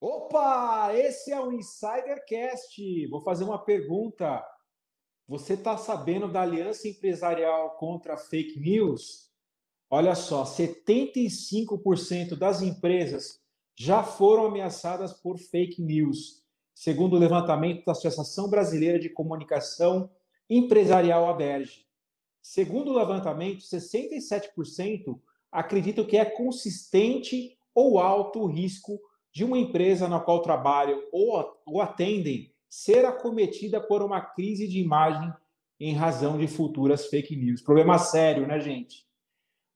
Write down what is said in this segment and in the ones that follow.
Opa, esse é o Insidercast. Vou fazer uma pergunta. Você está sabendo da aliança empresarial contra fake news? Olha só, 75% das empresas já foram ameaçadas por fake news, segundo o levantamento da Associação Brasileira de Comunicação Empresarial, ABERGE. Segundo o levantamento, 67% acreditam que é consistente ou alto o risco de uma empresa na qual trabalham ou, ou atendem ser acometida por uma crise de imagem em razão de futuras fake news. Problema sério, né, gente?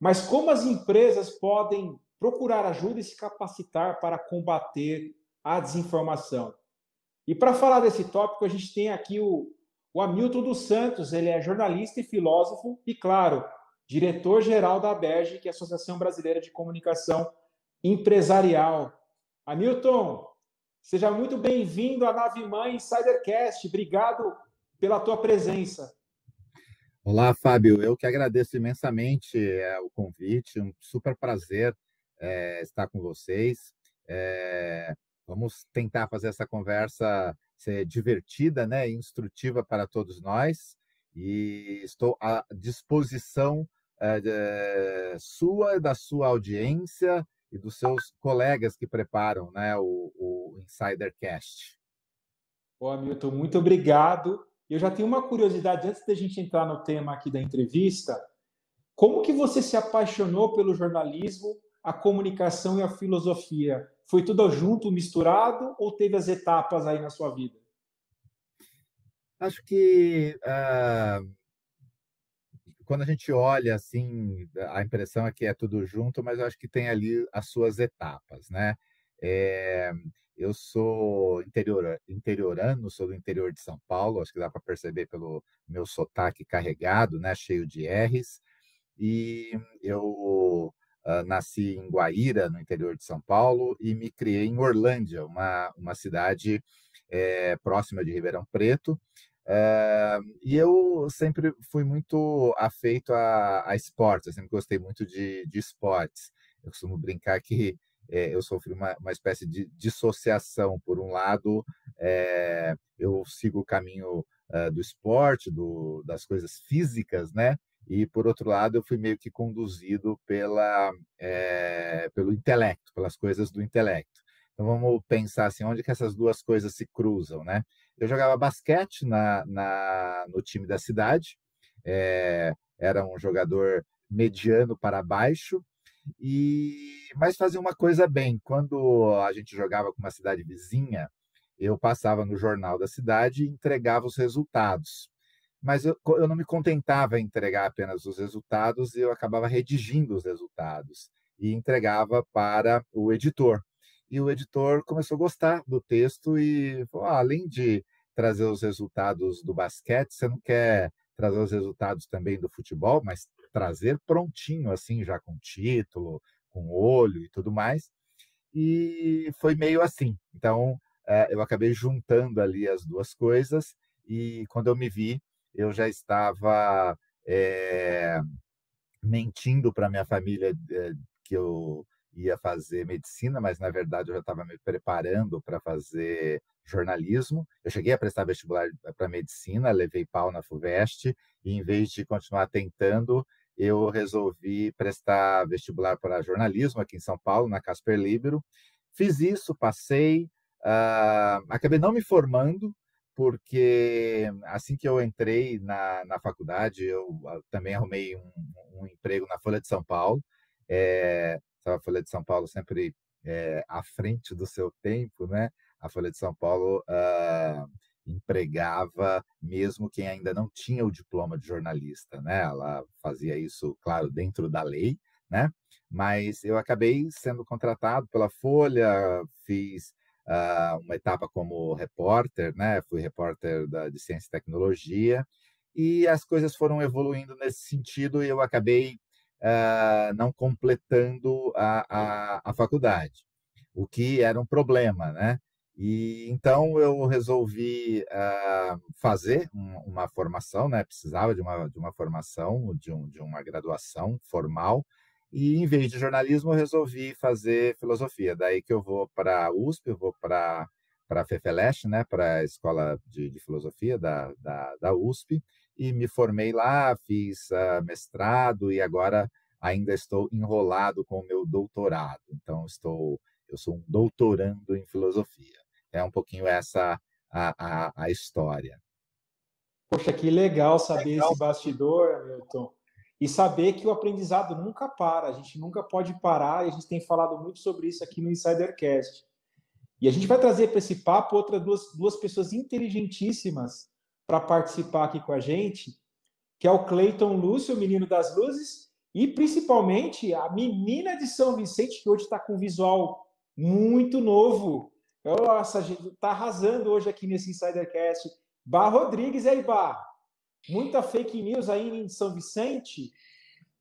Mas como as empresas podem procurar ajuda e se capacitar para combater a desinformação? E para falar desse tópico, a gente tem aqui o, o Hamilton dos Santos, ele é jornalista e filósofo e, claro, diretor-geral da ABERJ, que é a Associação Brasileira de Comunicação Empresarial. Hamilton, seja muito bem-vindo à Nave Mãe Insidercast. Obrigado pela tua presença. Olá, Fábio. Eu que agradeço imensamente é, o convite. Um super prazer é, estar com vocês. É, vamos tentar fazer essa conversa ser divertida, né, instrutiva para todos nós. E estou à disposição é, de, sua, da sua audiência e dos seus colegas que preparam né, o, o Insidercast. Bom, Milton, muito obrigado. Eu já tenho uma curiosidade antes da gente entrar no tema aqui da entrevista. Como que você se apaixonou pelo jornalismo, a comunicação e a filosofia? Foi tudo junto, misturado, ou teve as etapas aí na sua vida? Acho que uh quando a gente olha assim, a impressão é que é tudo junto, mas eu acho que tem ali as suas etapas, né? É, eu sou interior, interiorano, sou do interior de São Paulo, acho que dá para perceber pelo meu sotaque carregado, né, cheio de R's. E eu uh, nasci em Guaíra, no interior de São Paulo, e me criei em Orlândia, uma, uma cidade é, próxima de Ribeirão Preto. É, e eu sempre fui muito afeito a, a esportes, eu sempre gostei muito de, de esportes. Eu costumo brincar que é, eu sofri uma, uma espécie de dissociação. Por um lado, é, eu sigo o caminho do esporte, do, das coisas físicas, né? E por outro lado, eu fui meio que conduzido pela, pelo intelecto, pelas coisas do intelecto. Então vamos pensar assim, onde que essas duas coisas se cruzam, né? Eu jogava basquete na, na no time da cidade, é, era um jogador mediano para baixo, e mas fazia uma coisa bem. Quando a gente jogava com uma cidade vizinha, eu passava no jornal da cidade e entregava os resultados. Mas eu, eu não me contentava em entregar apenas os resultados, eu acabava redigindo os resultados e entregava para o editor. E o editor começou a gostar do texto e falou: ah, além de trazer os resultados do basquete, você não quer trazer os resultados também do futebol, mas trazer prontinho, assim, já com título, com olho e tudo mais. E foi meio assim. Então, eh, eu acabei juntando ali as duas coisas e quando eu me vi, eu já estava é, mentindo para minha família eh, que eu ia fazer medicina, mas na verdade eu já estava me preparando para fazer jornalismo. Eu cheguei a prestar vestibular eh, para medicina, levei pau na FUVEST e em vez de continuar tentando, eu resolvi prestar vestibular para jornalismo aqui em São Paulo, na Casper Libero. Fiz isso, passei, uh, acabei não me formando, porque assim que eu entrei na, na faculdade, eu ah, também arrumei um, um emprego na Folha de São Paulo. É, a Folha de São Paulo sempre é, à frente do seu tempo, né? A Folha de São Paulo ah, empregava mesmo quem ainda não tinha o diploma de jornalista, né? Ela fazia isso, claro, dentro da lei, né? Mas eu acabei sendo contratado pela Folha, fiz ah, uma etapa como repórter, né? Fui repórter da, de ciência e tecnologia e as coisas foram evoluindo nesse sentido e eu acabei uh, não completando a, a, a, faculdade, o que era um problema, né? E então eu resolvi uh, fazer um, uma formação, né? Precisava de uma, de uma formação, de, um, de uma graduação formal, e em vez de jornalismo, eu resolvi fazer filosofia. Daí que eu vou para a USP, eu vou para para a FEFELESH, né, para a Escola de, de Filosofia da, da, da, USP, e me formei lá, fiz uh, mestrado e agora ainda estou enrolado com o meu doutorado. Então estou, eu sou um doutorando em filosofia. É um pouquinho essa a, a, a história. Poxa, que legal saber legal. esse bastidor, Hamilton. E saber que o aprendizado nunca para, a gente nunca pode parar, e a gente tem falado muito sobre isso aqui no Insidercast. E a gente vai trazer para esse papo outras duas, duas pessoas inteligentíssimas para participar aqui com a gente, que é o Cleiton Lúcio, o menino das luzes, e principalmente a menina de São Vicente, que hoje está com visual muito novo. Nossa, gente está arrasando hoje aqui nesse Insidercast. Bar Rodrigues, aí, Bar. Muita fake news aí em São Vicente.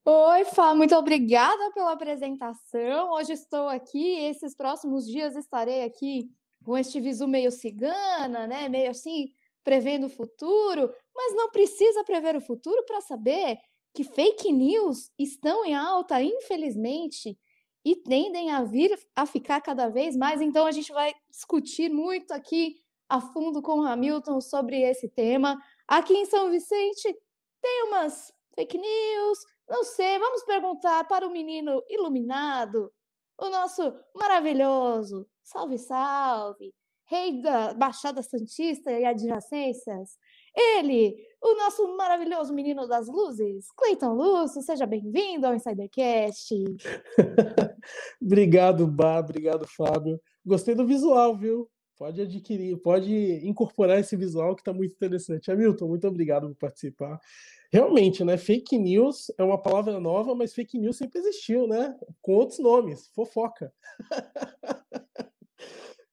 Oi, Fá, muito obrigada pela apresentação. Hoje estou aqui, esses próximos dias estarei aqui com este visu meio cigana, né? Meio assim, prevendo o futuro, mas não precisa prever o futuro para saber que fake news estão em alta, infelizmente, e tendem a vir a ficar cada vez mais. Então a gente vai discutir muito aqui a fundo com o Hamilton sobre esse tema. Aqui em São Vicente tem umas fake news, não sei, vamos perguntar para o menino iluminado, o nosso maravilhoso, salve salve, rei da Baixada Santista e adjacências. Ele, o nosso maravilhoso menino das luzes, Cleiton Lúcio, seja bem-vindo ao Insidercast. obrigado, Bá, obrigado, Fábio. Gostei do visual, viu? Pode adquirir, pode incorporar esse visual que está muito interessante. Hamilton, muito obrigado por participar. Realmente, né? Fake news é uma palavra nova, mas fake news sempre existiu, né? Com outros nomes, fofoca.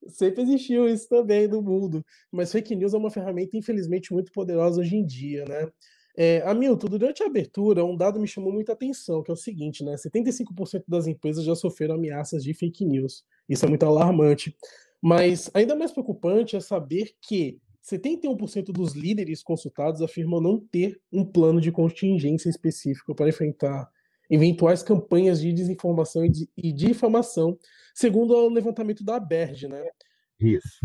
sempre existiu isso também no mundo. Mas fake news é uma ferramenta, infelizmente, muito poderosa hoje em dia, né? É, Hamilton, durante a abertura, um dado me chamou muita atenção, que é o seguinte, né? 75% das empresas já sofreram ameaças de fake news. Isso é muito alarmante. Mas ainda mais preocupante é saber que 71% dos líderes consultados afirmam não ter um plano de contingência específico para enfrentar eventuais campanhas de desinformação e, de, e difamação, segundo o levantamento da Berge, né? Isso.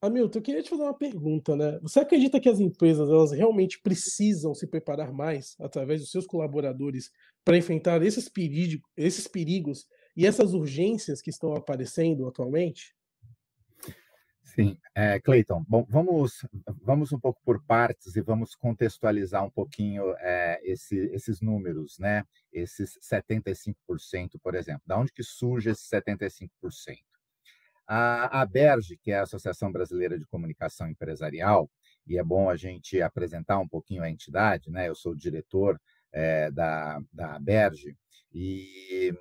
Hamilton, eu queria te fazer uma pergunta, né? Você acredita que as empresas elas realmente precisam se preparar mais através dos seus colaboradores para enfrentar esses, perigo, esses perigos e essas urgências que estão aparecendo atualmente? Sim, é, Cleiton, bom, vamos, vamos um pouco por partes e vamos contextualizar um pouquinho é, esse, esses números, né? Esses 75%, por exemplo. Da onde que surge esse 75%? A Berge, que é a Associação Brasileira de Comunicação Empresarial, e é bom a gente apresentar um pouquinho a entidade, né? Eu sou diretor é, da, da Berge e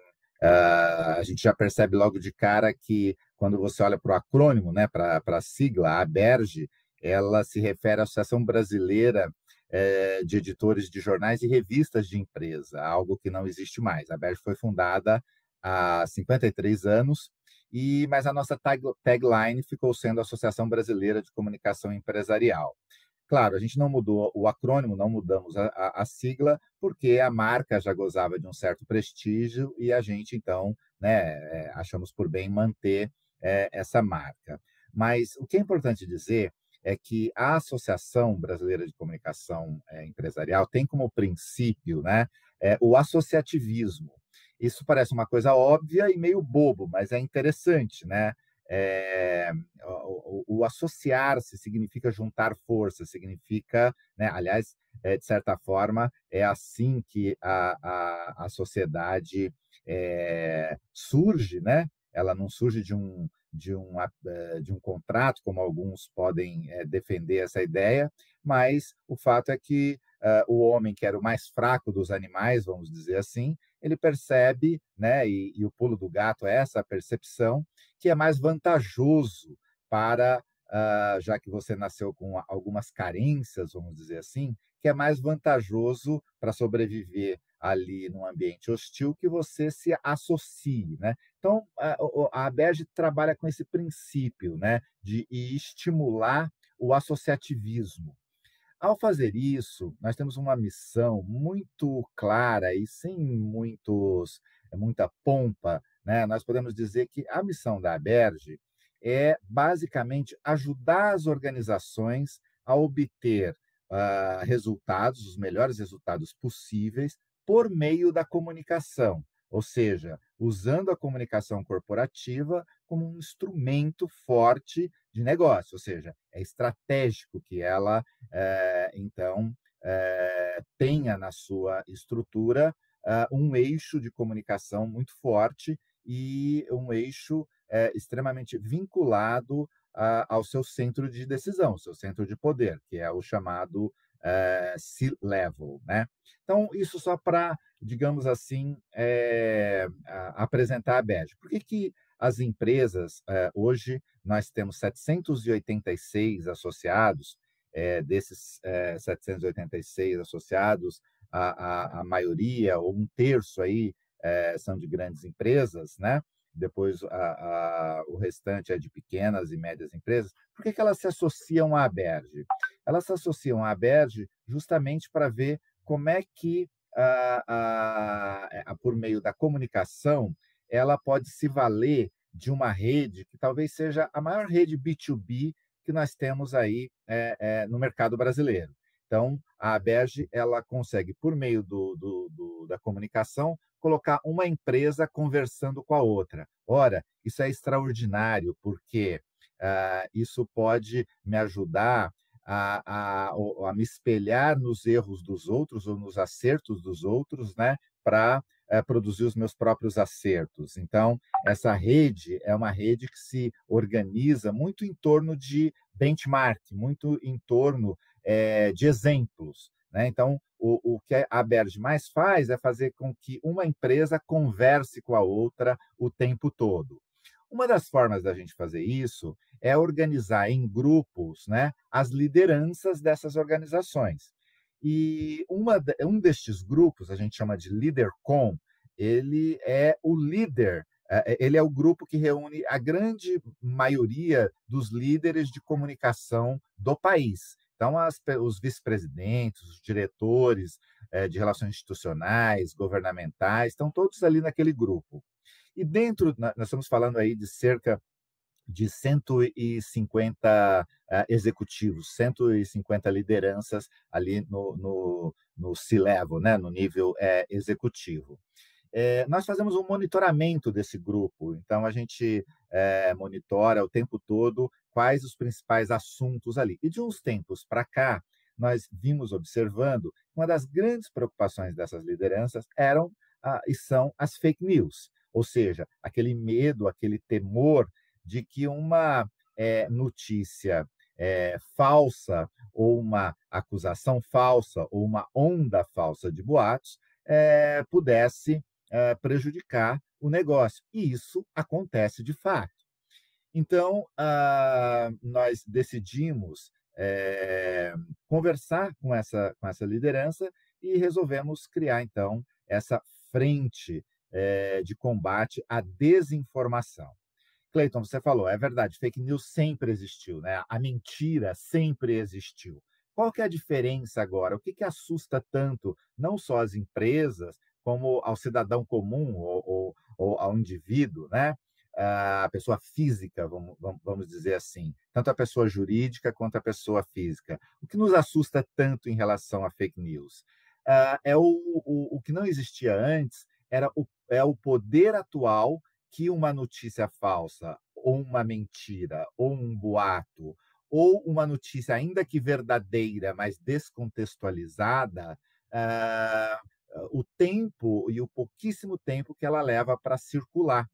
Uh, a gente já percebe logo de cara que quando você olha para o acrônimo, né, para a sigla, a ABERGE, ela se refere à Associação Brasileira é, de Editores de Jornais e Revistas de Empresa, algo que não existe mais. A ABERGE foi fundada há 53 anos, e mas a nossa tag, tagline ficou sendo Associação Brasileira de Comunicação Empresarial. Claro, a gente não mudou o acrônimo, não mudamos a, a, a, sigla, porque a marca já gozava de um certo prestígio e a gente, então, né, eh, achamos por bem manter é, essa marca. Mas o que é importante dizer é que a Associação Brasileira de Comunicação é, Empresarial tem como princípio né, é, o associativismo. Isso parece uma coisa óbvia e meio bobo, mas é interessante, né? É, o, o, o associar-se significa juntar forças, significa, né, aliás, é, de certa forma, é assim que a, a, a sociedade é, surge, né? ela não surge de um, de um, eh, de um contrato, como alguns podem eh, defender essa ideia, mas o fato é que ah, o homem, que era o mais fraco dos animais, vamos dizer assim, ele percebe, né, e, e o pulo do gato é essa percepção, que é mais vantajoso para, uh, já que você nasceu com algumas carências, vamos dizer assim, que é mais vantajoso para sobreviver ali num ambiente hostil que você se associe, né? Então a, a ABEG trabalha com esse princípio, né, de estimular o associativismo. Ao fazer isso, nós temos uma missão muito clara e sem muitos eh, muita pompa, né? Nós podemos dizer que a missão da ABERJ é basicamente ajudar as organizações a obter uh, resultados, os melhores resultados possíveis, por meio da comunicação, ou seja, usando a comunicação corporativa como um instrumento forte de negócio, ou seja, é estratégico que ela, é, então, é, tenha na sua estrutura é, um eixo de comunicação muito forte e um eixo eh, extremamente vinculado ao seu centro de decisão, seu centro de poder, que é o chamado uh, C-level. Né? Então, isso só para, digamos assim, é, apresentar a BED. Por que, que as empresas, eh, hoje nós temos 786 associados, desses 786 associados, a, a, a, maioria, ou um terço aí, são de grandes empresas, né? depois a, a, o restante é de pequenas e médias empresas, por que, que elas se associam à Aberge? Elas se associam à Aberge justamente para ver como é que, é, a, por meio da comunicação, ela pode se valer de uma rede que talvez seja a maior rede B2B que nós temos aí é, é, no mercado brasileiro. Então, a ABERG, ela consegue, por meio do, do, do, da comunicação, colocar uma empresa conversando com a outra. Ora, isso é extraordinário, porque uh, isso pode me ajudar a, a, a, me espelhar nos erros dos outros ou nos acertos dos outros, né, para eh, produzir os meus próprios acertos. Então, essa rede é uma rede que se organiza muito em torno de benchmark, muito em torno é, de exemplos. Né? Então, o, o que a Berge mais faz é fazer com que uma empresa converse com a outra o tempo todo. Uma das formas da gente fazer isso é organizar em grupos né, as lideranças dessas organizações. E uma, um destes grupos, a gente chama de LeaderCon, ele é o líder, eh, eh, ele é o grupo que reúne a grande maioria dos líderes de comunicação do país. Então, as, os vice-presidentes, os diretores é, de relações institucionais, governamentais, estão todos ali naquele grupo. E dentro, nós estamos falando aí de cerca de 150 uh, eh, executivos, 150 lideranças ali no, no, no C-level, né, no nível é, executivo. É, nós fazemos um monitoramento desse grupo, então a gente é, monitora o tempo todo quais os principais assuntos ali. E de uns tempos para cá, nós vimos observando uma das grandes preocupações dessas lideranças eram ah, e são as fake news, ou seja, aquele medo, aquele temor de que uma é, notícia é, falsa ou uma acusação falsa ou uma onda falsa de boatos é, pudesse prejudicar o negócio. E isso acontece de fato. Então, ah, nós decidimos é, conversar com essa, com essa liderança e resolvemos criar, então, essa frente é, de combate à desinformação. Cleiton, você falou, é verdade, fake news sempre existiu, né? A mentira sempre existiu. Qual que é a diferença agora? O que, que assusta tanto, não só as empresas, como ao cidadão comum ou, ou, ou ao indivíduo, né? a pessoa física, vamos, vamos dizer assim, tanto a pessoa jurídica quanto a pessoa física. O que nos assusta tanto em relação a fake news ah, é o, o, o que não existia antes, era o, é o poder atual que uma notícia falsa, ou uma mentira, ou um boato, ou uma notícia, ainda que verdadeira, mas descontextualizada, ah, o tempo e o pouquíssimo tempo que ela leva para circular.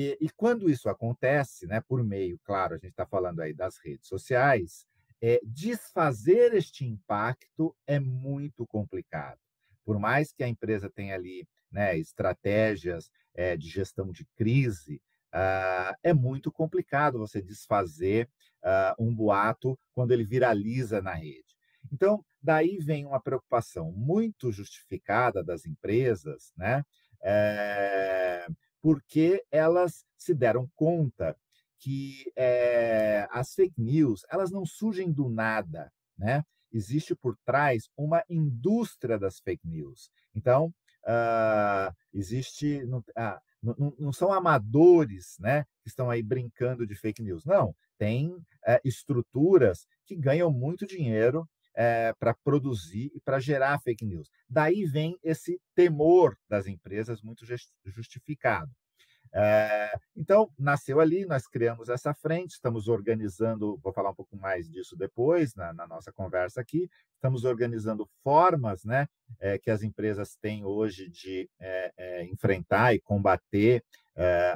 E, e quando isso acontece, né, por meio, claro, a gente está falando aí das redes sociais, é, desfazer este impacto é muito complicado. Por mais que a empresa tenha ali né, estratégias é, de gestão de crise, uh, é muito complicado você desfazer uh, um boato quando ele viraliza na rede. Então, daí vem uma preocupação muito justificada das empresas, né? É, porque elas se deram conta que é, as fake news elas não surgem do nada, né? Existe por trás uma indústria das fake news. Então uh, existe, não, ah, não, não, são amadores, né? Que estão aí brincando de fake news. Não, tem é, estruturas que ganham muito dinheiro é, eh, para produzir e para gerar fake news. Daí vem esse temor das empresas muito justificado. É, então, nasceu ali, nós criamos essa frente, estamos organizando, vou falar um pouco mais disso depois, na, na nossa conversa aqui, estamos organizando formas né, é, que as empresas têm hoje de enfrentar e combater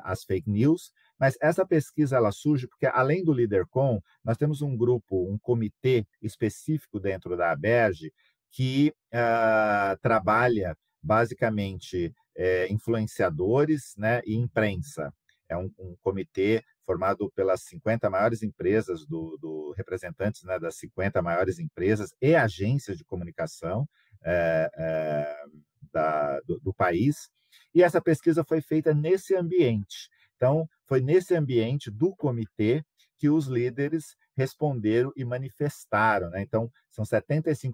as fake news. Mas essa pesquisa ela surge porque, além do Lidercom, nós temos um grupo, um comitê específico dentro da ABERJ que uh, trabalha basicamente é, influenciadores né, e imprensa. É um, um, comitê formado pelas 50 maiores empresas, do, do representantes né, das 50 maiores empresas e agências de comunicação é, é, da, do, do país. E essa pesquisa foi feita nesse ambiente. Então, foi nesse ambiente do comitê que os líderes responderam e manifestaram. Né? Então, são 75%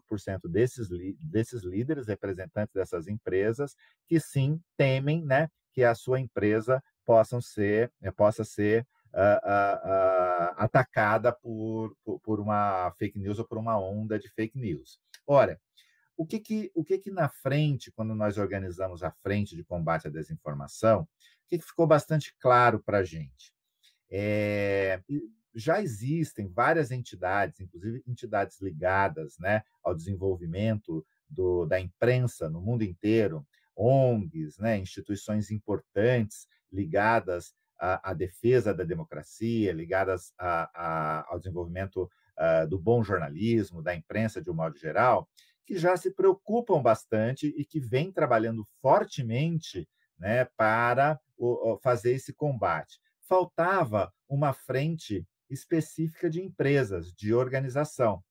desses, desses líderes, representantes dessas empresas, que sim temem né, que a sua empresa possam ser, possa ser uh, uh, uh, atacada por, por, por, uma fake news ou por uma onda de fake news. Ora, o que que, o que que na frente, quando nós organizamos a frente de combate à desinformação, que ficou bastante claro para a gente? É, já existem várias entidades, inclusive entidades ligadas né, ao desenvolvimento do, da imprensa no mundo inteiro, ONGs, né, instituições importantes ligadas à, defesa da democracia, ligadas a, a, ao desenvolvimento uh, do bom jornalismo, da imprensa de um modo geral, que já se preocupam bastante e que vêm trabalhando fortemente né, para fazer esse combate. Faltava uma frente específica de empresas, de organização.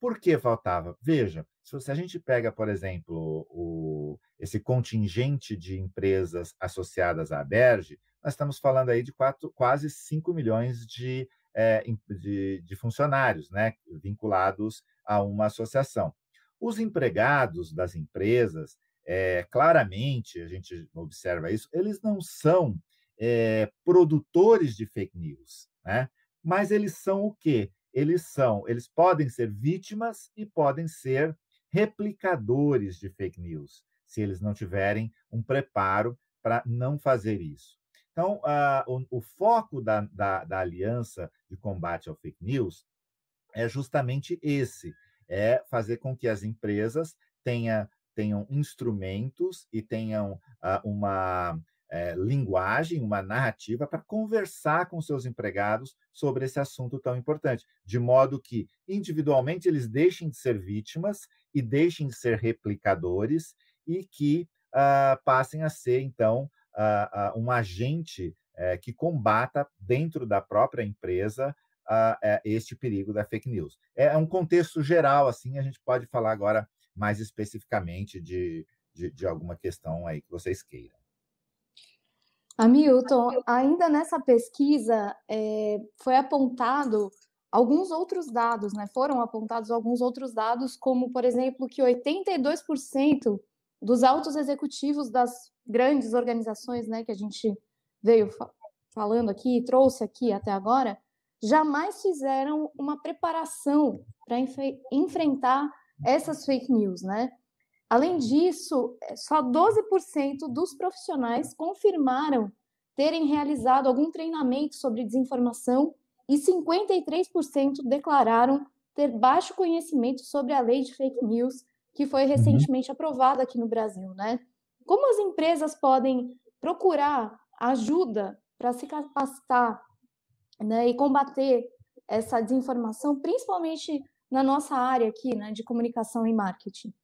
Por que faltava? Veja, se a gente pega, por exemplo, o, esse contingente de empresas associadas à Berge, nós estamos falando aí de quatro, quase 5 milhões de, é, de, de, funcionários né, vinculados a uma associação. Os empregados das empresas é, claramente a gente observa isso, eles não são é, produtores de fake news, né? mas eles são o quê? Eles são, eles podem ser vítimas e podem ser replicadores de fake news, se eles não tiverem um preparo para não fazer isso. Então, o, o, foco da, da, da aliança de combate ao fake news é justamente esse: é fazer com que as empresas tenha tenham instrumentos e tenham uh, uma eh, linguagem, uma narrativa para conversar com seus empregados sobre esse assunto tão importante, de modo que individualmente eles deixem de ser vítimas e deixem de ser replicadores e que uh, passem a ser então uh, uh, um agente eh, que combata dentro da própria empresa eh, este perigo da fake news. É um contexto geral, assim a gente pode falar agora mais especificamente de, de, de alguma questão aí que vocês queiram. Hamilton, ah, ainda nessa pesquisa é, foi apontado alguns outros dados, né? Foram apontados alguns outros dados, como por exemplo que 82% dos altos executivos das grandes organizações, né, que a gente veio fa falando aqui, trouxe aqui até agora, jamais fizeram uma preparação para enfrentar essas fake news, né? Além disso, é, só 12% dos profissionais confirmaram terem realizado algum treinamento sobre desinformação e 53% declararam ter baixo conhecimento sobre a lei de fake news, que foi uhum. recentemente uhum. aprovada aqui no Brasil, né? Como as empresas podem procurar ajuda para se capacitar né, e combater essa desinformação, principalmente na nossa área aqui, né, de comunicação e marketing?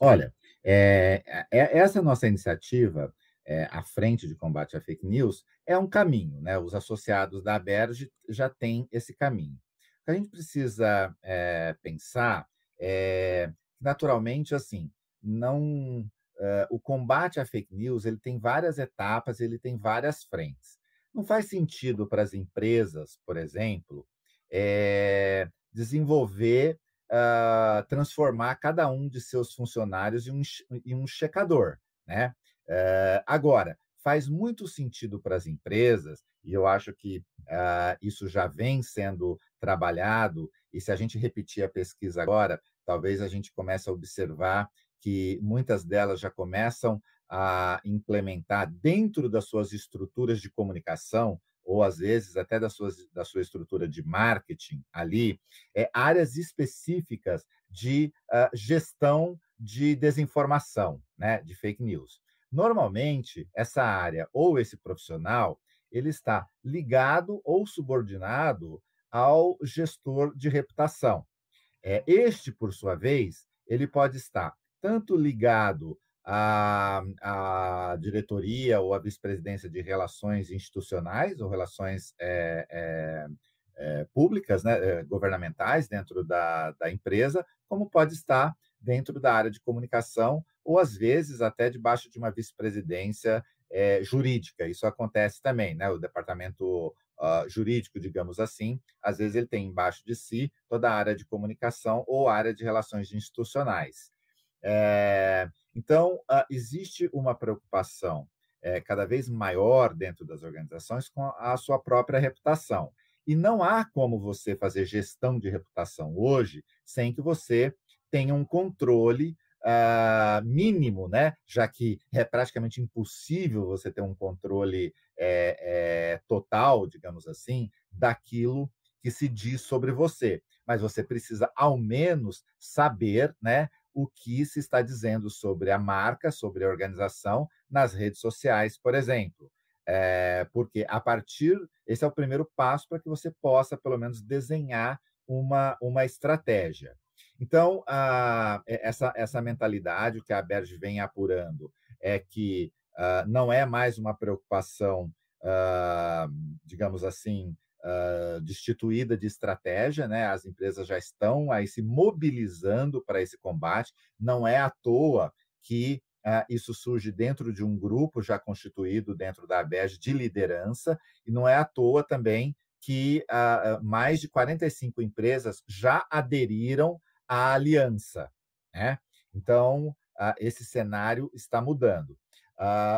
Olha, é, é, é, essa nossa iniciativa, é, à frente de combate à fake news, é um caminho, né? Os associados da ABERJ já têm esse caminho. O que a gente precisa é, pensar é, naturalmente, assim, não. É, o combate à fake news ele tem várias etapas, ele tem várias frentes. Não faz sentido para as empresas, por exemplo, é, desenvolver, uh, transformar cada um de seus funcionários em um, em um checador. Né? Uh, agora, faz muito sentido para as empresas, e eu acho que uh, isso já vem sendo trabalhado, e se a gente repetir a pesquisa agora, talvez a gente comece a observar que muitas delas já começam a implementar dentro das suas estruturas de comunicação ou às vezes até da sua, da sua estrutura de marketing ali, é, áreas específicas de uh, gestão de desinformação, né, de fake news. Normalmente, essa área ou esse profissional, ele está ligado ou subordinado ao gestor de reputação. É, este, por sua vez, ele pode estar tanto ligado a, a diretoria ou a vice-presidência de relações institucionais ou relações é, é, é, públicas, né, eh, governamentais dentro da, da empresa, como pode estar dentro da área de comunicação ou às vezes até debaixo de uma vice-presidência é, jurídica. Isso acontece também, né? O departamento uh, jurídico, digamos assim, às vezes ele tem embaixo de si toda a área de comunicação ou área de relações institucionais. É, então, ah, existe uma preocupação é, cada vez maior dentro das organizações com a sua própria reputação. E não há como você fazer gestão de reputação hoje sem que você tenha um controle Uh, mínimo, né? já que é praticamente impossível você ter um controle é, é, total, digamos assim, daquilo que se diz sobre você. Mas você precisa, ao menos, saber né, o que se está dizendo sobre a marca, sobre a organização nas redes sociais, por exemplo. É, porque a partir, esse é o primeiro passo para que você possa, pelo menos, desenhar uma, uma estratégia. Então, a, essa, essa mentalidade que a Berge vem apurando é que a, ah, não é mais uma preocupação, a, ah, digamos assim, distituída ah, destituída de estratégia, né? As empresas já estão aí se mobilizando para esse combate. Não é à toa que uh, isso surge dentro de um grupo já constituído dentro da ABEJ de liderança, e não é à toa também que uh, mais de 45 empresas já aderiram à aliança. Né? Então, esse cenário está mudando.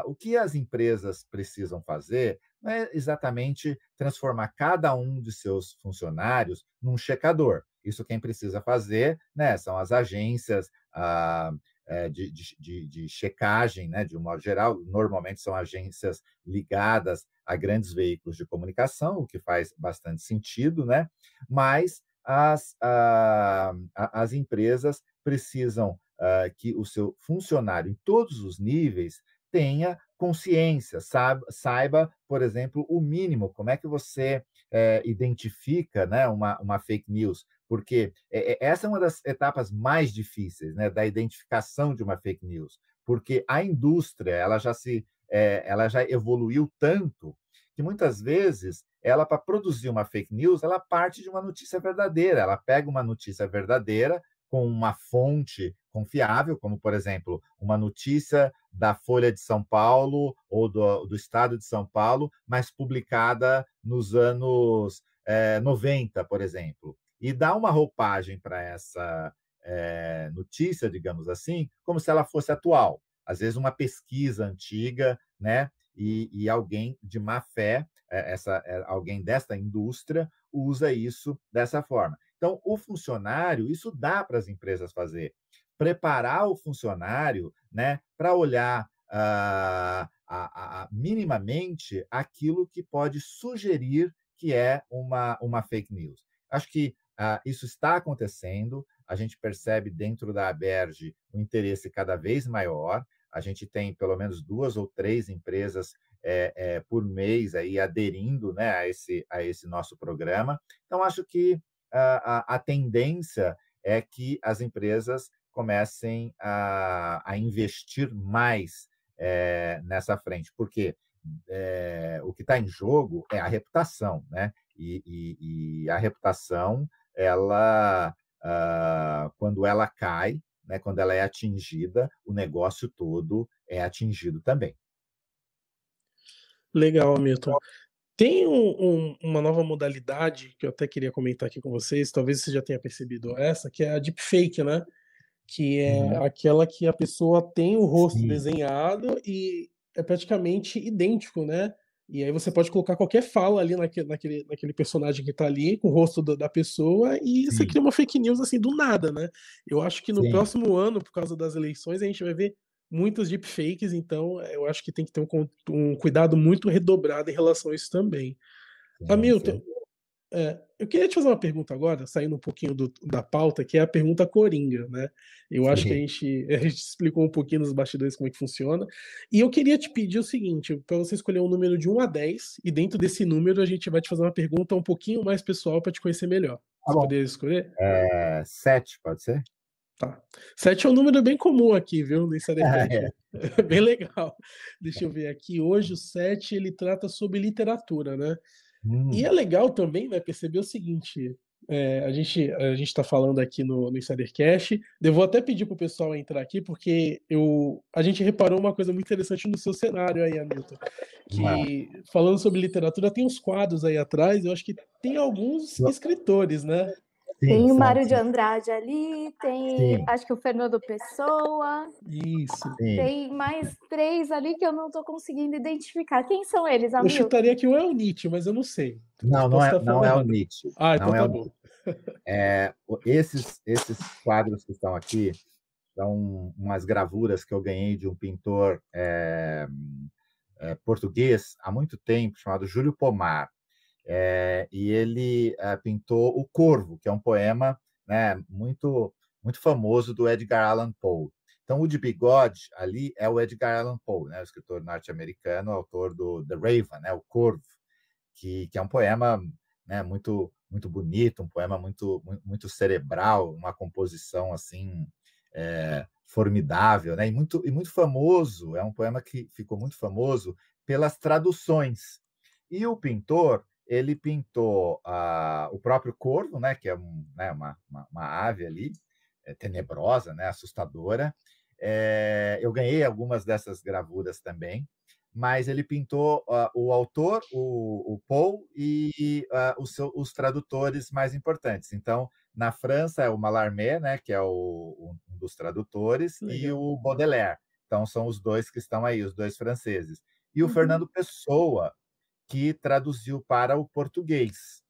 o que as empresas precisam fazer não é exatamente transformar cada um de seus funcionários num checador. Isso quem precisa fazer né, são as agências ah, eh, de, de, de, checagem, né, de um modo geral. Normalmente são agências ligadas a grandes veículos de comunicação, o que faz bastante sentido, né? mas as, ah, as empresas precisam ah, que o seu funcionário, em todos os níveis, tenha consciência, saiba, saiba, por exemplo, o mínimo, como é que você é, identifica né, uma, uma fake news, porque é, é, essa é uma das etapas mais difíceis né, da identificação de uma fake news, porque a indústria ela já se é, ela já evoluiu tanto que muitas vezes ela para produzir uma fake news ela parte de uma notícia verdadeira, ela pega uma notícia verdadeira com uma fonte confiável, como, por exemplo, uma notícia da Folha de São Paulo ou do, do Estado de São Paulo, mas publicada nos anos é, eh, 90, por exemplo. E dá uma roupagem para essa é, notícia, digamos assim, como se ela fosse atual. Às vezes, uma pesquisa antiga, né? E, e alguém de má fé, eh, essa, alguém desta indústria, usa isso dessa forma. Então, o funcionário, isso dá para as empresas fazer preparar o funcionário né, para olhar ah, a, a, minimamente aquilo que pode sugerir que é uma, uma fake news. Acho que ah, isso está acontecendo, a gente percebe dentro da Aberge um interesse cada vez maior, a gente tem pelo menos duas ou três empresas é, é, por mês aí aderindo né, a, esse, a esse nosso programa. Então, acho que ah, a, a tendência é que as empresas comecem a, a investir mais é, nessa frente, porque eh, é, o que está em jogo é a reputação, né? E, e, e a reputação, ela, ah, quando ela cai, né, quando ela é atingida, o negócio todo é atingido também. Legal, então, Milton. Tem um, um, uma nova modalidade que eu até queria comentar aqui com vocês, talvez você já tenha percebido essa, que é a deepfake, né? que é uhum. aquela que a pessoa tem o rosto Sim. desenhado e é praticamente idêntico, né? E aí você pode colocar qualquer fala ali naquele, naquele, naquele personagem que tá ali, com o rosto da, da pessoa, e Sim. você cria uma fake news assim do nada, né? Eu acho que no Sim. próximo ano, por causa das eleições, a gente vai ver muitos deepfakes, então eh, eu acho que tem que ter um, um cuidado muito redobrado em relação a isso também. Hamilton, ah, é, eu queria te fazer uma pergunta agora, saindo um pouquinho do, da pauta, que é a pergunta coringa, né? Eu Sim. acho que a gente, a gente explicou um pouquinho nos bastidores como é que funciona. E eu queria te pedir o seguinte, para você escolher um número de 1 a 10, e dentro desse número a gente vai te fazer uma pergunta um pouquinho mais pessoal para te conhecer melhor. Tá você poderia escolher? É, 7, pode ser? Tá. 7 é um número bem comum aqui, viu? Nessa ah, é. bem legal. Deixa eu ver aqui. Hoje o 7 ele trata sobre literatura, né? Hum. E é legal também né, perceber o seguinte: é, a gente a gente está falando aqui no, no Insidercast. Eu vou até pedir para o pessoal entrar aqui, porque eu, a gente reparou uma coisa muito interessante no seu cenário aí, Hamilton. Que falando sobre literatura, tem uns quadros aí atrás, eu acho que tem alguns escritores, né? tem o Mário de Andrade ali, tem sim. acho que o Fernando Pessoa. Isso. Tem mais três ali que eu não estou conseguindo identificar. Quem são eles, amigo? Eu chutaria que um é o Nietzsche, mas eu não sei. Não, não é, não é o Nietzsche. Ah, então não é tá é bom. É, esses, esses quadros que estão aqui são umas gravuras que eu ganhei de um pintor é, português há muito tempo, chamado Júlio Pomar. É, e ele é, pintou O Corvo, que é um poema né, muito, muito famoso do Edgar Allan Poe. Então, o de bigode ali é o Edgar Allan Poe, né, o escritor norte-americano, autor do The Raven, né, O Corvo, que, que é um poema né, muito muito bonito, um poema muito muito cerebral, uma composição assim é, formidável, né? E muito e muito famoso. É um poema que ficou muito famoso pelas traduções. E o pintor ele pintou ah, o próprio corvo, né, que é um, né, uma, uma, uma, ave ali, é, tenebrosa, né, assustadora. É, eu ganhei algumas dessas gravuras também, mas ele pintou ah, o autor, o, o Paul e ah, os, os, tradutores mais importantes. Então, na França é o Mallarmé, né, que é o, um dos tradutores, Legal. e o Baudelaire. Então, são os dois que estão aí, os dois franceses. E o uhum. Fernando Pessoa, que traduziu para o português.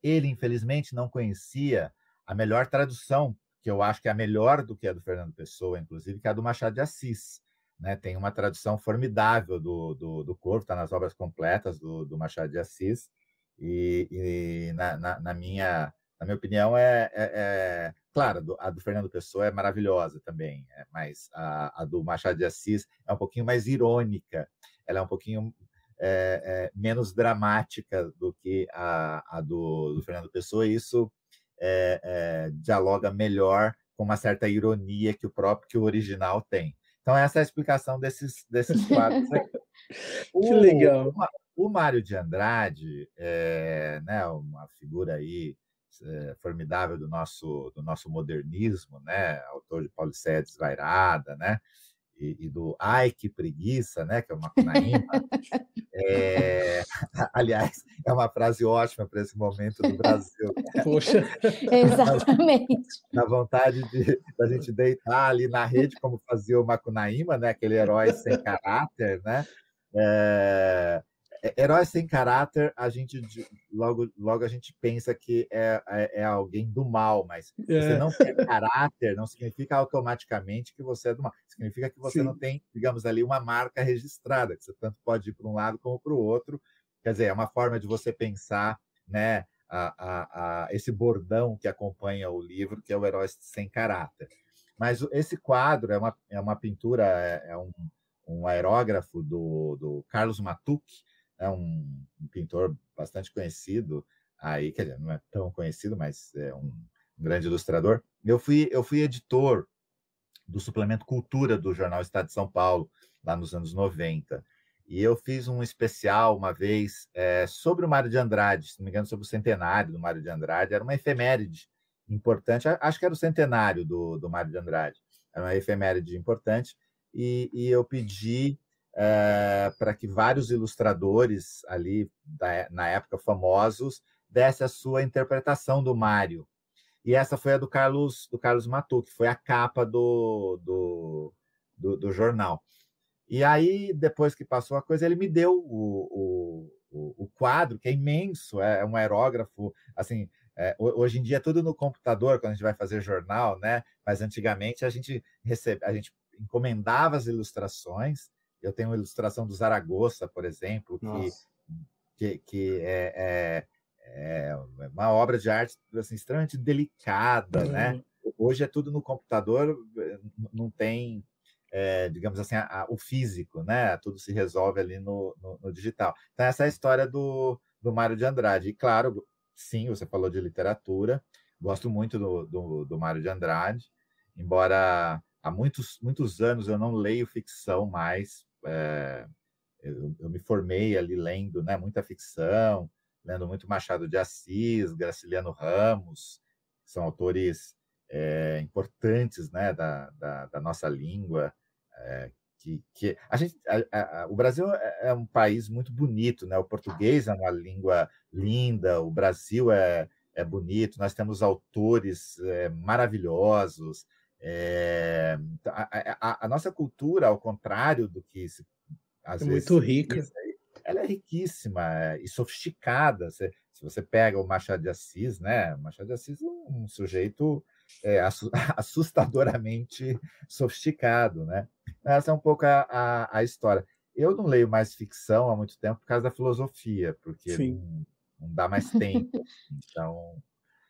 Ele, infelizmente, não conhecia a melhor tradução, que eu acho que é a melhor do que a do Fernando Pessoa, inclusive, que é a do Machado de Assis. Né? Tem uma tradução formidável do, do, do Corvo, está nas obras completas do, do, Machado de Assis, e, e na, na, na, minha, na minha opinião, é, é, é claro, a do Fernando Pessoa é maravilhosa também, é, mas a, a, do Machado de Assis é um pouquinho mais irônica, ela é um pouquinho é, é, menos dramática do que a, a do, do, Fernando Pessoa, e isso é, é, dialoga melhor com uma certa ironia que o próprio que o original tem. Então essa é a explicação desses desses quadros. Aqui. o, que legal. O, o Mário de Andrade, é, né, uma figura aí é, formidável do nosso do nosso modernismo, né, autor de Pauliceia Desvairada, né, e, e do Ai que preguiça, né? Que é uma cunaíma. é, aliás, é uma frase ótima para esse momento do Brasil. Né? Poxa, exatamente. Na vontade de a gente deitar ali na rede, como fazia o Macunaíma, né? Aquele herói sem caráter, né? É, é, heróis sem caráter, a gente logo, logo a gente pensa que é, é, é alguém do mal, mas é. você não tem caráter, não significa automaticamente que você é do mal. Significa que você Sim. não tem, digamos ali, uma marca registrada, que você tanto pode ir para um lado como para o outro. Quer dizer, é uma forma de você pensar, né? A, a, a, esse bordão que acompanha o livro, que é o herói sem caráter. Mas esse quadro é uma, é uma pintura, é, é um, um aerógrafo do, do Carlos Matuc, é um, um pintor bastante conhecido aí, não é tão conhecido, mas é um, um grande ilustrador. Eu fui, eu fui editor do suplemento Cultura do jornal Estado de São Paulo, lá nos anos 90. E eu fiz um especial uma vez é, sobre o Mário de Andrade, se não me engano, sobre o centenário do Mário de Andrade. Era uma efeméride importante, acho que era o centenário do, do Mário de Andrade, era uma efeméride importante. E, e eu pedi eh, para que vários ilustradores ali, da, é, na época famosos, desse a sua interpretação do Mário. E essa foi a do Carlos, do Carlos Matu, que foi a capa do, do, do, do jornal. E aí, depois que passou a coisa, ele me deu o, o, o quadro, que é imenso, é, é um aerógrafo, assim, é, hoje em dia é tudo no computador quando a gente vai fazer jornal, né? Mas antigamente a gente recebe, a gente encomendava as ilustrações eu tenho uma ilustração do Zaragoza, por exemplo, que, que, que, é, é, é, uma obra de arte assim, extremamente delicada, né? uhum. né? Hoje é tudo no computador, não tem, é, digamos assim, a, a, o físico, né? Tudo se resolve ali no, no, no digital. Então, essa é a história do, do Mário de Andrade. E, claro, sim, você falou de literatura, gosto muito do, do, do Mário de Andrade, embora há muitos, muitos anos eu não leio ficção mais, é, eu, eu, me formei ali lendo né, muita ficção, lendo muito Machado de Assis, Graciliano Ramos, que são autores é, importantes né, da, da, da nossa língua. É, que, que a gente, a, a, o Brasil é, é um país muito bonito, né? O português é uma língua linda, o Brasil é, é bonito, nós temos autores é, maravilhosos, é, então, a, a, a, nossa cultura, ao contrário do que às é vezes, muito rica. Ela é riquíssima é, e sofisticada. Se, se, você pega o Machado de Assis, né? O Machado de Assis é um, sujeito é, assustadoramente sofisticado, né? Então, essa é um pouco a, a, a, história. Eu não leio mais ficção há muito tempo por causa da filosofia, porque não, não, dá mais tempo. Então,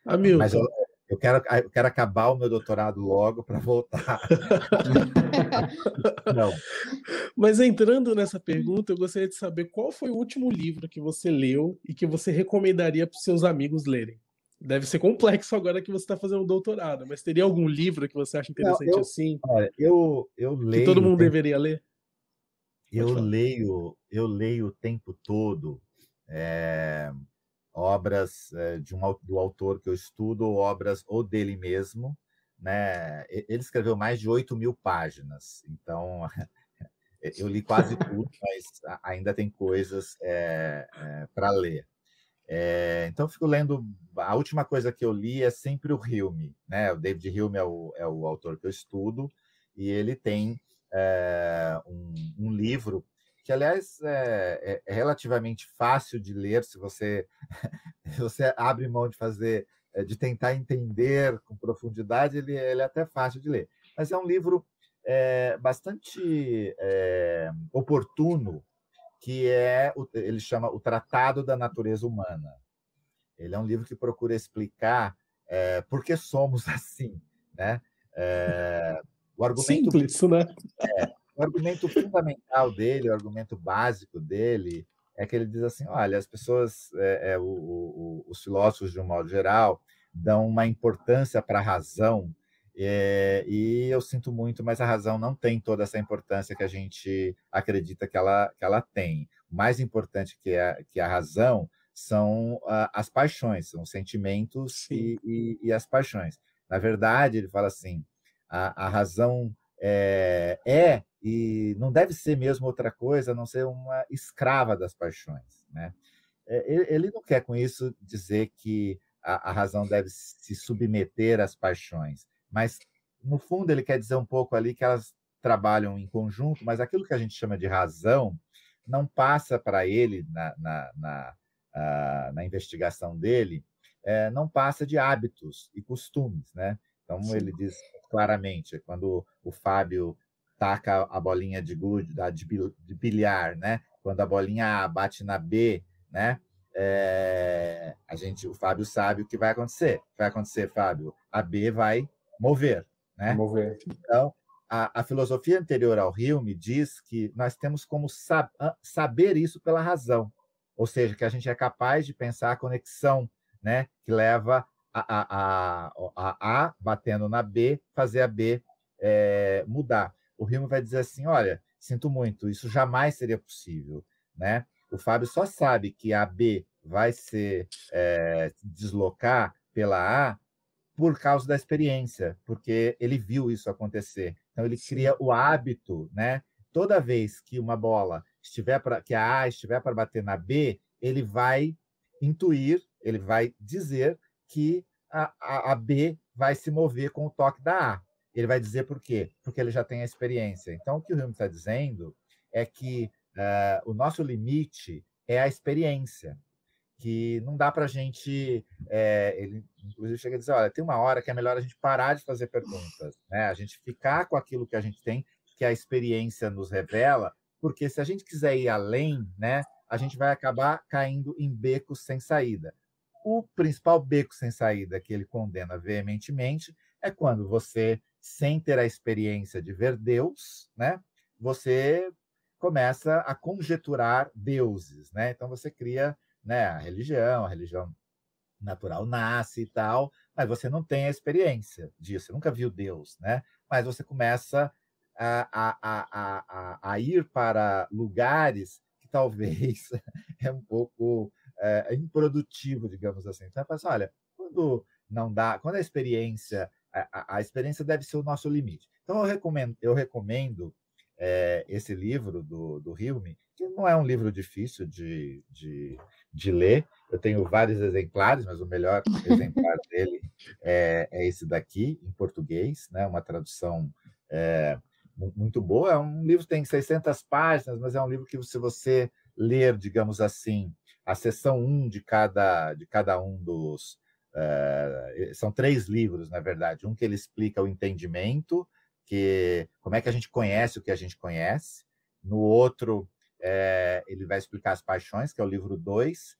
amigo mas eu, eu quero, eu quero acabar o meu doutorado logo para voltar. Não. Mas entrando nessa pergunta, eu gostaria de saber qual foi o último livro que você leu e que você recomendaria para seus amigos lerem. Deve ser complexo agora que você está fazendo um doutorado, mas teria algum livro que você acha interessante Não, eu, assim? Olha, eu, eu leio. Que todo mundo tempo... deveria ler? Eu leio, eu leio o tempo todo. É obras eh, de um, do autor que eu estudo, ou obras ou dele mesmo. Né? Ele escreveu mais de 8 mil páginas, então eu li quase tudo, mas ainda tem coisas é, eh, é, eh, para ler. É, então, eu fico lendo. A última coisa que eu li é sempre o Hilme. Né? O David Hilme é o, é o autor que eu estudo, e ele tem um, um livro que aliás é, é, é, relativamente fácil de ler se você se você abre mão de fazer é, de tentar entender com profundidade ele, ele é até fácil de ler mas é um livro é, bastante é, oportuno que é ele chama o Tratado da Natureza Humana ele é um livro que procura explicar é, por que somos assim né o argumento simples né o argumento fundamental dele, o argumento básico dele, é que ele diz assim: olha, as pessoas, é, é, o, o, os filósofos, de um modo geral, dão uma importância para a razão, é, e eu sinto muito, mas a razão não tem toda essa importância que a gente acredita que ela, que ela tem. O mais importante que a, é, que é a razão são a, ah, as paixões, são os sentimentos e, e, e, as paixões. Na verdade, ele fala assim: a, a razão é, é e não deve ser mesmo outra coisa a não ser uma escrava das paixões. Né? É, ele não quer com isso dizer que a, a razão deve se submeter às paixões, mas no fundo ele quer dizer um pouco ali que elas trabalham em conjunto, mas aquilo que a gente chama de razão não passa para ele na, na, na, na, investigação dele, é, não passa de hábitos e costumes, né? Então ele diz claramente, é quando o Fábio taca a bolinha de good, de bilhar, né? Quando a bolinha A bate na B, né? É, a gente, o Fábio sabe o que vai acontecer. vai acontecer, Fábio? A B vai mover, né? Mover. Então, a, a, filosofia anterior ao me diz que nós temos como sab saber isso pela razão, ou seja, que a gente é capaz de pensar a conexão, né, que leva a, a, a, a batendo na B, fazer a B é, mudar. O Hilma vai dizer assim: olha, sinto muito, isso jamais seria possível. Né? O Fábio só sabe que a B vai eh, se é, deslocar pela A por causa da experiência, porque ele viu isso acontecer. Então ele cria o hábito, né? Toda vez que uma bola estiver para que a A estiver para bater na B, ele vai intuir, ele vai dizer que a, a, a B vai se mover com o toque da A. Ele vai dizer por quê? Porque ele já tem a experiência. Então, o que o Hume está dizendo é que uh, o nosso limite é a experiência, que não dá para a gente. É, ele, inclusive, chega a dizer: olha, tem uma hora que é melhor a gente parar de fazer perguntas, né? a gente ficar com aquilo que a gente tem, que a experiência nos revela, porque se a gente quiser ir além, né, a gente vai acabar caindo em becos sem saída. O principal beco sem saída que ele condena veementemente é quando você, sem ter a experiência de ver Deus, né, você começa a conjeturar deuses, né? Então você cria, né, a religião, a religião natural nasce e tal, mas você não tem a experiência disso, você nunca viu Deus, né? Mas você começa a, a, a, a, a ir para lugares que talvez é um pouco é, é, improdutivo, digamos assim. Então, eu assim, olha, quando não dá, quando a experiência, a, a, experiência deve ser o nosso limite. Então, eu recomendo, eu recomendo é, esse livro do, do Hilme, que não é um livro difícil de, de, de ler. Eu tenho vários exemplares, mas o melhor exemplar dele é, é, esse daqui, em português, né? uma tradução é, muito boa. É um livro que tem 600 páginas, mas é um livro que, se você ler, digamos assim, a seção 1 um de cada, de cada um dos. Uh, são três livros, na verdade. Um que ele explica o entendimento, que como é que a gente conhece o que a gente conhece. No outro, é, ele vai explicar as paixões, que é o livro 2.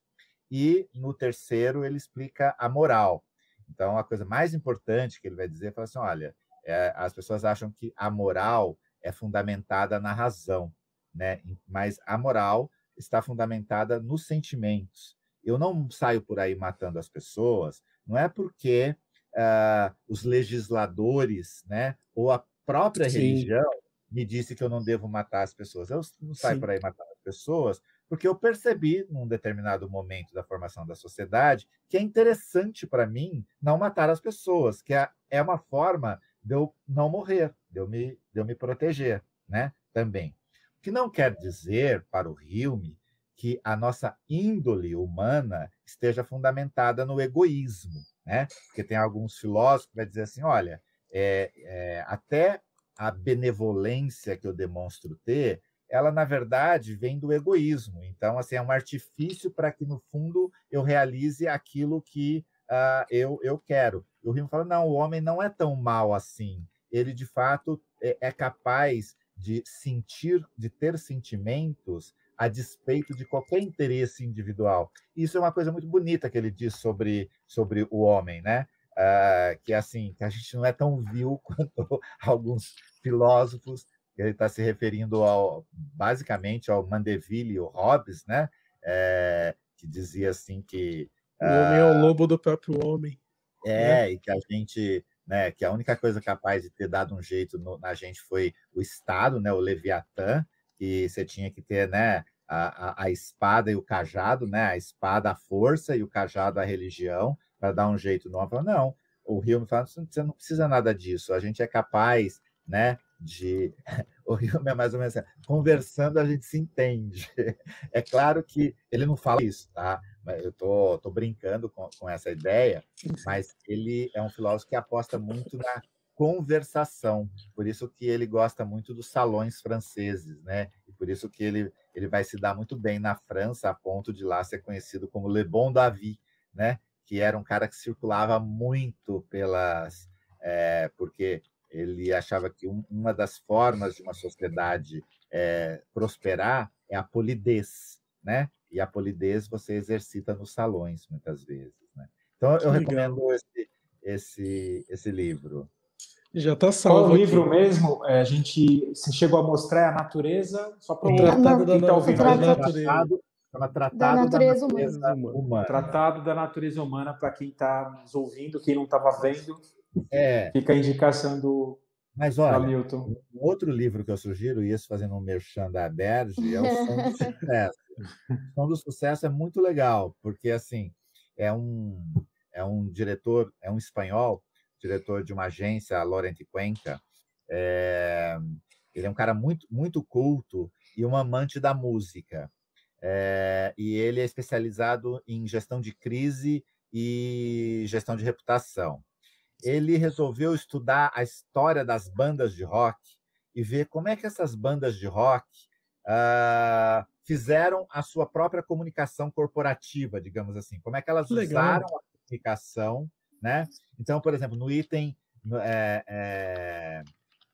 E no terceiro, ele explica a moral. Então, a coisa mais importante que ele vai dizer é assim: olha, é, as pessoas acham que a moral é fundamentada na razão, né? mas a moral está fundamentada nos sentimentos. Eu não saio por aí matando as pessoas, não é porque uh, os legisladores né, ou a própria Sim. religião me disse que eu não devo matar as pessoas. Eu não saio Sim. por aí matando as pessoas, porque eu percebi, num determinado momento da formação da sociedade, que é interessante para mim não matar as pessoas, que é, é uma forma de eu não morrer, de eu me, de eu me proteger né, também que não quer dizer, para o Hilme, que a nossa índole humana esteja fundamentada no egoísmo, né? Porque tem alguns filósofos que dizer assim, olha, é, é, até a benevolência que eu demonstro ter, ela na verdade vem do egoísmo. Então, assim, é um artifício para que no fundo eu realize aquilo que uh, eu, eu quero. E o Rimo fala, não, o homem não é tão mal assim. Ele de fato é, é capaz de sentir, de ter sentimentos a despeito de qualquer interesse individual. Isso é uma coisa muito bonita que ele diz sobre, sobre o homem, né? Ah, que é assim, que a gente não é tão vil quanto alguns filósofos. Ele está se referindo ao basicamente ao Mandeville e o Hobbes, né? É, que dizia assim que o homem é o ah, lobo do próprio homem. É, né? e que a gente né, que a única coisa capaz de ter dado um jeito no, na gente foi o Estado, né, o Leviatã, que você tinha que ter né, a, a, a espada e o cajado, né, a espada a força e o cajado a religião, para dar um jeito no homem. Não, o Hilme fala, você não precisa nada disso, a gente é capaz né, de. O Hilme é mais ou menos assim, conversando a gente se entende. É claro que ele não fala isso, tá? eu tô, tô brincando com, com essa ideia, mas ele é um filósofo que aposta muito na conversação, por isso que ele gosta muito dos salões franceses, né? E por isso que ele, ele vai se dar muito bem na França, a ponto de lá ser conhecido como Le Bon Davi, né? Que era um cara que circulava muito pelas, é, porque ele achava que um, uma das formas de uma sociedade é, prosperar é a polidez, né? E a polidez você exercita nos salões, muitas vezes, né? Então, que eu legal. recomendo esse, esse, esse livro. Já está salvo. Qual o livro aqui. mesmo? É, a gente se chegou a mostrar é a natureza, só para é. o tratado da, ouvindo, natureza. Tratado, Tratado da Natureza, humana. humana. Tratado da Natureza Humana, para quem está nos ouvindo, quem não estava vendo, é. fica a indicação do, mas olha, um outro livro que eu sugiro, e isso fazendo um merchan da Aberge, é o Som do Sucesso. o Som do Sucesso é muito legal, porque assim, é um, é um diretor, é um espanhol, diretor de uma agência, a Laurent Cuenca. É, ele é um cara muito, muito culto e um amante da música. É, e ele é especializado em gestão de crise e gestão de reputação ele resolveu estudar a história das bandas de rock e ver como é que essas bandas de rock uh, fizeram a sua própria comunicação corporativa, digamos assim. Como é que elas Legal. usaram a comunicação, né? Então, por exemplo, no item é, é,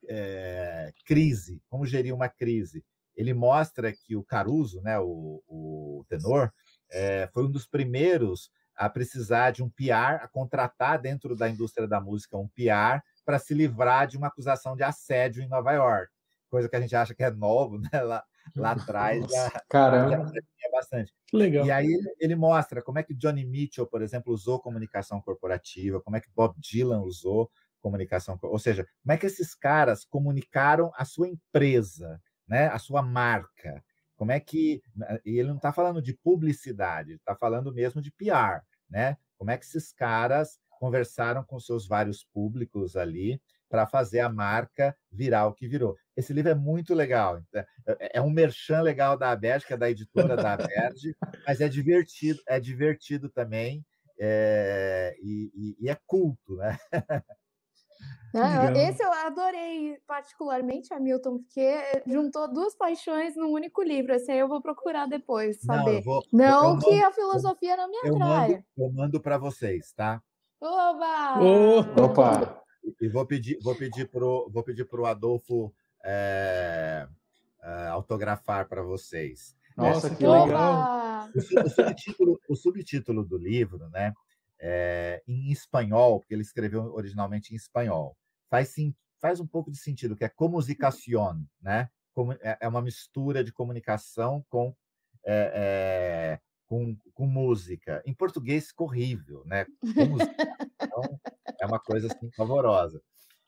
é, crise, como gerir uma crise, ele mostra que o Caruso, né, o, o tenor, é, foi um dos primeiros a precisar de um PR, a contratar dentro da indústria da música um PR para se livrar de uma acusação de assédio em Nova York, coisa que a gente acha que é novo, né? Lá, lá atrás Nossa, já, caramba. já bastante. legal. E aí ele mostra como é que Johnny Mitchell, por exemplo, usou comunicação corporativa, como é que Bob Dylan usou comunicação, ou seja, como é que esses caras comunicaram a sua empresa, né? A sua marca. Como é que. Né, e ele não está falando de publicidade, está falando mesmo de PR, né? Como é que esses caras conversaram com seus vários públicos ali para fazer a marca virar o que virou. Esse livro é muito legal. É, é, é um merchan legal da Aberge, que é da editora da Aberge, mas é divertido, é divertido também é, e, e, e é culto, né? Né, esse eu adorei particularmente, Hamilton, porque eh, juntou duas paixões num único livro. Esse aí eu vou procurar depois, saber. Não, vou, não que a filosofia não me atrai. Eu mando, mando para vocês, tá? Oba! Oh, opa! E vou pedir, vou pedir pro, vou pedir pro Adolfo é, é, autografar para vocês. Nossa, Essa, que é legal! O, o, subtítulo, o subtítulo do livro, né? é, em espanhol, porque ele escreveu originalmente em espanhol. Faz, sim, faz um pouco de sentido, que é comunicación, né? É, é uma mistura de comunicação com, é, é, com, com, música. Em português, horrível, né? Então, é uma coisa assim, pavorosa.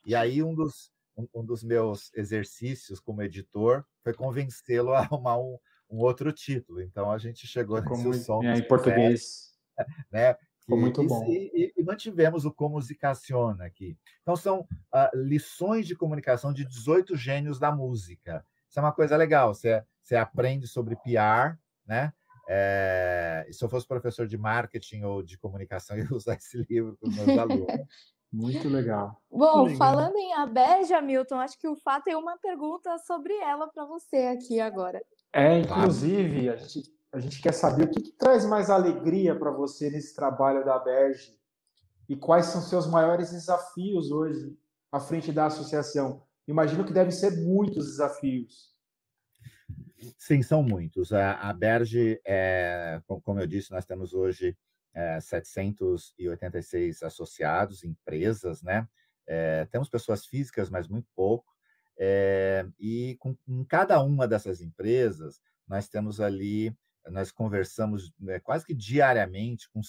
E aí, um dos, um, um dos meus exercícios como editor foi convencê-lo a arrumar um, um, outro título. Então, a gente chegou é nesse como, som. É, em é português. Né? Foi muito e, bom. E, e, mantivemos o como Comunicaciona aqui. Então, são uh, lições de comunicação de 18 gênios da música. Isso é uma coisa legal. Você, aprende sobre PR, né? É, se eu fosse professor de marketing ou de comunicação, eu ia usar esse livro para os meus alunos. Muito legal. Bom, Muito legal. falando em Abeja, Milton, acho que o Fá tem é uma pergunta sobre ela para você aqui agora. É, inclusive, a gente a gente quer saber o que, que traz mais alegria para você nesse trabalho da Berge e quais são seus maiores desafios hoje à frente da associação. Imagino que devem ser muitos desafios. Sim, são muitos. A, Berge, é, como eu disse, nós temos hoje é, 786 associados, empresas, né? É, temos pessoas físicas, mas muito pouco. É, e com, com, cada uma dessas empresas, nós temos ali nós conversamos né, quase que diariamente com,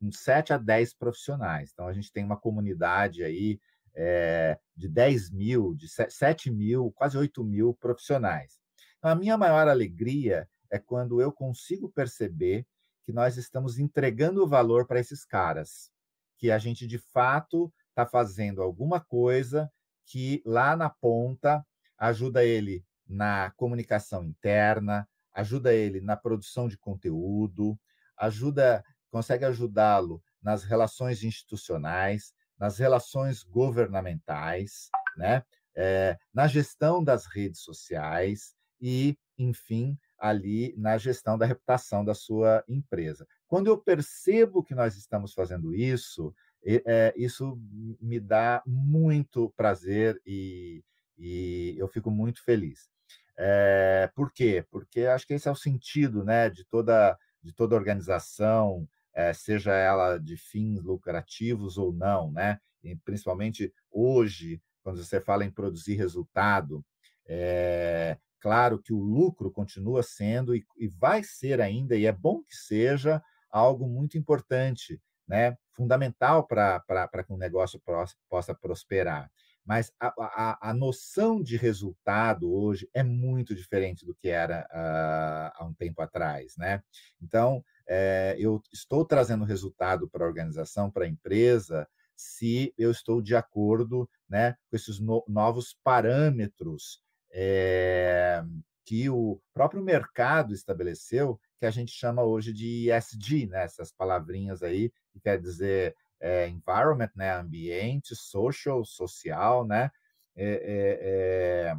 com 7 a 10 profissionais. Então, a gente tem uma comunidade aí é, de 10 mil, de 7 mil, quase 8 mil profissionais. Então, a minha maior alegria é quando eu consigo perceber que nós estamos entregando valor para esses caras, que a gente de fato está fazendo alguma coisa que lá na ponta ajuda ele na comunicação interna, ajuda ele na produção de conteúdo, ajuda, consegue ajudá-lo nas relações institucionais, nas relações governamentais, né? É, na gestão das redes sociais e, enfim, ali na gestão da reputação da sua empresa. Quando eu percebo que nós estamos fazendo isso, é, isso me dá muito prazer e, e eu fico muito feliz. É, por quê? Porque acho que esse é o sentido né, de, toda, de toda organização, é, seja ela de fins lucrativos ou não, né? E principalmente hoje, quando você fala em produzir resultado, é claro que o lucro continua sendo e, e vai ser ainda, e é bom que seja, algo muito importante, né? fundamental para que um negócio possa prosperar mas a, a, a, noção de resultado hoje é muito diferente do que era uh, há um tempo atrás, né? Então, é, eu estou trazendo resultado para a organização, para a empresa, se eu estou de acordo né, com esses no, novos parâmetros é, que o próprio mercado estabeleceu, que a gente chama hoje de ESG, né? Essas palavrinhas aí, que quer dizer é, environment, né, ambiente, social, social, né, é, é, é,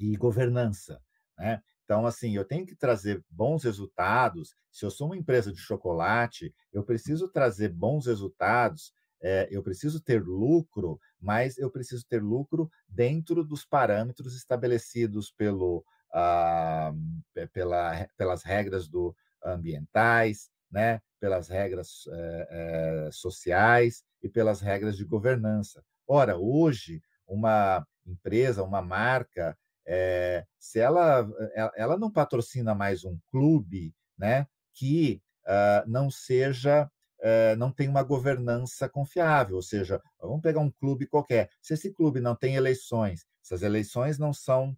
e governança, né? Então, assim, eu tenho que trazer bons resultados. Se eu sou uma empresa de chocolate, eu preciso trazer bons resultados. É, eu preciso ter lucro, mas eu preciso ter lucro dentro dos parâmetros estabelecidos pelo, ah, pela, pelas regras do ambientais, né? pelas regras eh, eh, sociais e pelas regras de governança. Ora, hoje, uma empresa, uma marca, eh, se ela, ela não patrocina mais um clube né, que uh, não seja, uh, não tem uma governança confiável, ou seja, vamos pegar um clube qualquer. Se esse clube não tem eleições, se as eleições não são